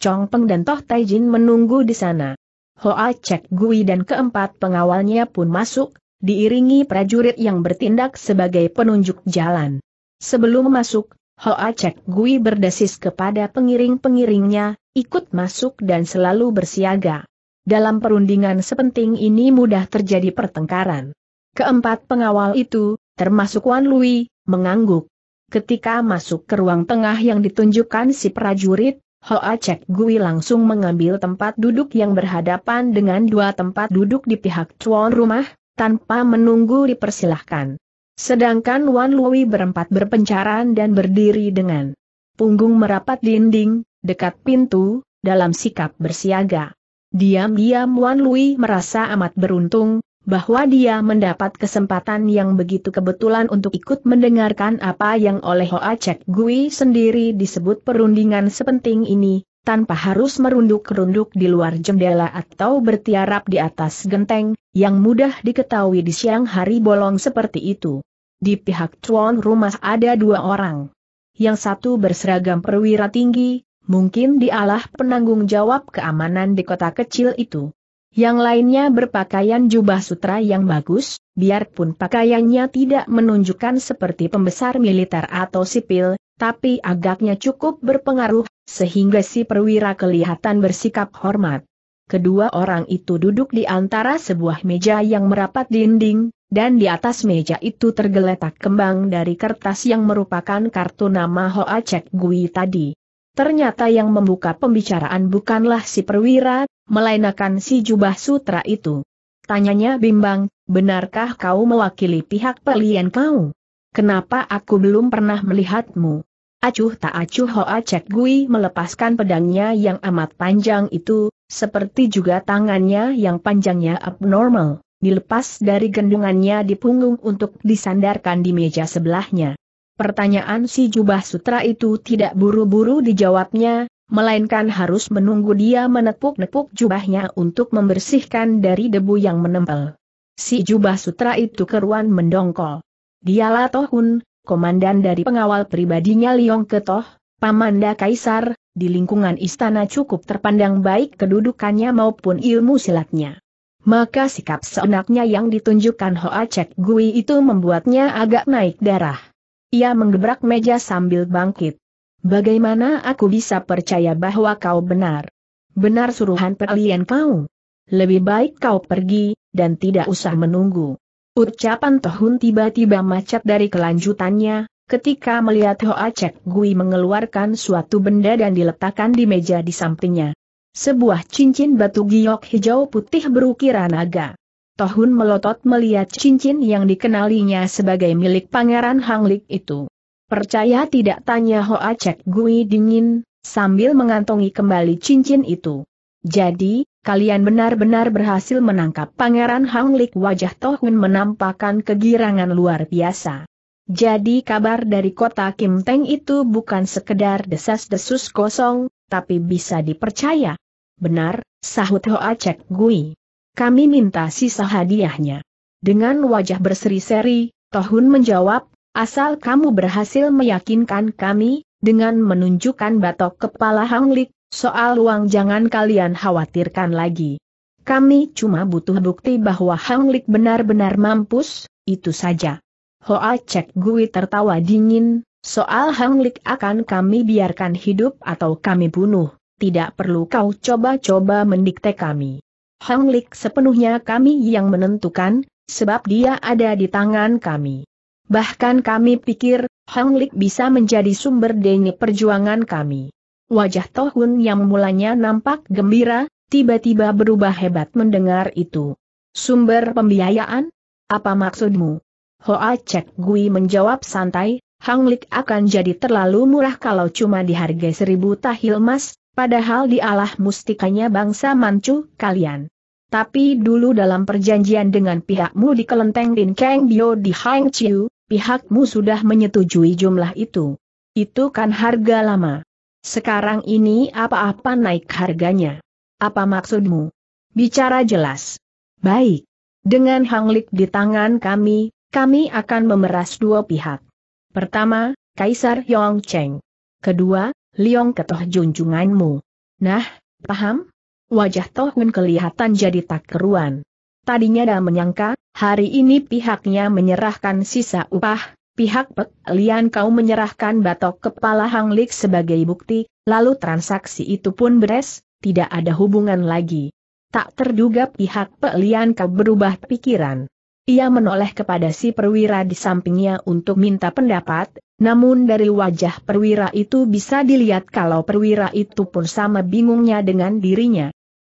Chong Peng dan Toh Taijin menunggu di sana. Hoa Cek Gui dan keempat pengawalnya pun masuk, diiringi prajurit yang bertindak sebagai penunjuk jalan. Sebelum masuk, Hoa Cek Gui berdesis kepada pengiring-pengiringnya, ikut masuk dan selalu bersiaga. Dalam perundingan sepenting ini mudah terjadi pertengkaran. Keempat pengawal itu, termasuk Wan Lui, mengangguk. Ketika masuk ke ruang tengah yang ditunjukkan si prajurit, Hoa Cek Gui langsung mengambil tempat duduk yang berhadapan dengan dua tempat duduk di pihak tuan rumah, tanpa menunggu dipersilahkan. Sedangkan Wan Lui berempat berpencaran dan berdiri dengan punggung merapat dinding, dekat pintu, dalam sikap bersiaga. Diam-diam Wan Lui merasa amat beruntung, bahwa dia mendapat kesempatan yang begitu kebetulan untuk ikut mendengarkan apa yang oleh Hoa Cek Gui sendiri disebut perundingan sepenting ini, tanpa harus merunduk-runduk di luar jendela atau bertiarap di atas genteng, yang mudah diketahui di siang hari bolong seperti itu. Di pihak tuan rumah ada dua orang. Yang satu berseragam perwira tinggi, mungkin dialah penanggung jawab keamanan di kota kecil itu. Yang lainnya berpakaian jubah sutra yang bagus, biarpun pakaiannya tidak menunjukkan seperti pembesar militer atau sipil, tapi agaknya cukup berpengaruh, sehingga si perwira kelihatan bersikap hormat. Kedua orang itu duduk di antara sebuah meja yang merapat dinding, dan di atas meja itu tergeletak kembang dari kertas yang merupakan kartu nama Hoa Cek Gui tadi. Ternyata yang membuka pembicaraan bukanlah si perwira, melainkan si jubah sutra itu. Tanyanya bimbang, benarkah kau mewakili pihak pelian kau? Kenapa aku belum pernah melihatmu? Acuh tak acuh Hoa Cek Gui melepaskan pedangnya yang amat panjang itu, seperti juga tangannya yang panjangnya abnormal, dilepas dari gendungannya di punggung untuk disandarkan di meja sebelahnya. Pertanyaan si jubah sutra itu tidak buru-buru dijawabnya, melainkan harus menunggu dia menepuk-nepuk jubahnya untuk membersihkan dari debu yang menempel. Si jubah sutra itu keruan mendongkol. Dialah Tohun, komandan dari pengawal pribadinya Liong Ketoh, Pamanda Kaisar, di lingkungan istana cukup terpandang baik kedudukannya maupun ilmu silatnya. Maka sikap seenaknya yang ditunjukkan Hoa Cek Gui itu membuatnya agak naik darah. Ia menggebrak meja sambil bangkit. Bagaimana aku bisa percaya bahwa kau benar? Benar suruhan peralian kau. Lebih baik kau pergi, dan tidak usah menunggu. Ucapan Tohun tiba-tiba macet dari kelanjutannya, ketika melihat Hoa Cek Gui mengeluarkan suatu benda dan diletakkan di meja di sampingnya. Sebuah cincin batu giok hijau putih berukiran naga. Tohun melotot melihat cincin yang dikenalinya sebagai milik Pangeran Hanglik itu. Percaya tidak tanya Hoa Cek Gui dingin, sambil mengantongi kembali cincin itu. Jadi, kalian benar-benar berhasil menangkap Pangeran Hang Lik wajah Tohun menampakkan kegirangan luar biasa. Jadi kabar dari kota Kim Teng itu bukan sekedar desas-desus kosong, tapi bisa dipercaya. Benar, sahut Hoa Cek Gui. Kami minta sisa hadiahnya. Dengan wajah berseri-seri, Tohun menjawab, asal kamu berhasil meyakinkan kami, dengan menunjukkan batok kepala Hang Lik, Soal uang jangan kalian khawatirkan lagi. Kami cuma butuh bukti bahwa Hang Lik benar-benar mampus, itu saja. Hoa Cek Gui tertawa dingin, soal Hang Lik akan kami biarkan hidup atau kami bunuh, tidak perlu kau coba-coba mendikte kami. Hang Lik sepenuhnya kami yang menentukan, sebab dia ada di tangan kami. Bahkan kami pikir, Hang Lik bisa menjadi sumber daya perjuangan kami. Wajah Tohun yang mulanya nampak gembira, tiba-tiba berubah hebat mendengar itu. Sumber pembiayaan? Apa maksudmu? Hoa Cek Gui menjawab santai, Hang Lik akan jadi terlalu murah kalau cuma dihargai seribu tahil emas, padahal dialah mustikanya bangsa Mancu, kalian. Tapi dulu dalam perjanjian dengan pihakmu di kelenteng Din Kang Bio di Hang Chiu, pihakmu sudah menyetujui jumlah itu. Itu kan harga lama. Sekarang ini apa-apa naik harganya. Apa maksudmu? Bicara jelas. Baik. Dengan hanglik di tangan kami, kami akan memeras dua pihak. Pertama, Kaisar Yong Cheng. Kedua, Liong Ketoh junjunganmu. Nah, paham? Wajah Tohun kelihatan jadi tak keruan. Tadinya dah menyangka, hari ini pihaknya menyerahkan sisa upah, pihak Pek Lian Kau menyerahkan batok kepala Hang Lik sebagai bukti, lalu transaksi itu pun beres, tidak ada hubungan lagi. Tak terduga pihak Pek Lian Kau berubah pikiran. Ia menoleh kepada si perwira di sampingnya untuk minta pendapat, namun dari wajah perwira itu bisa dilihat kalau perwira itu pun sama bingungnya dengan dirinya.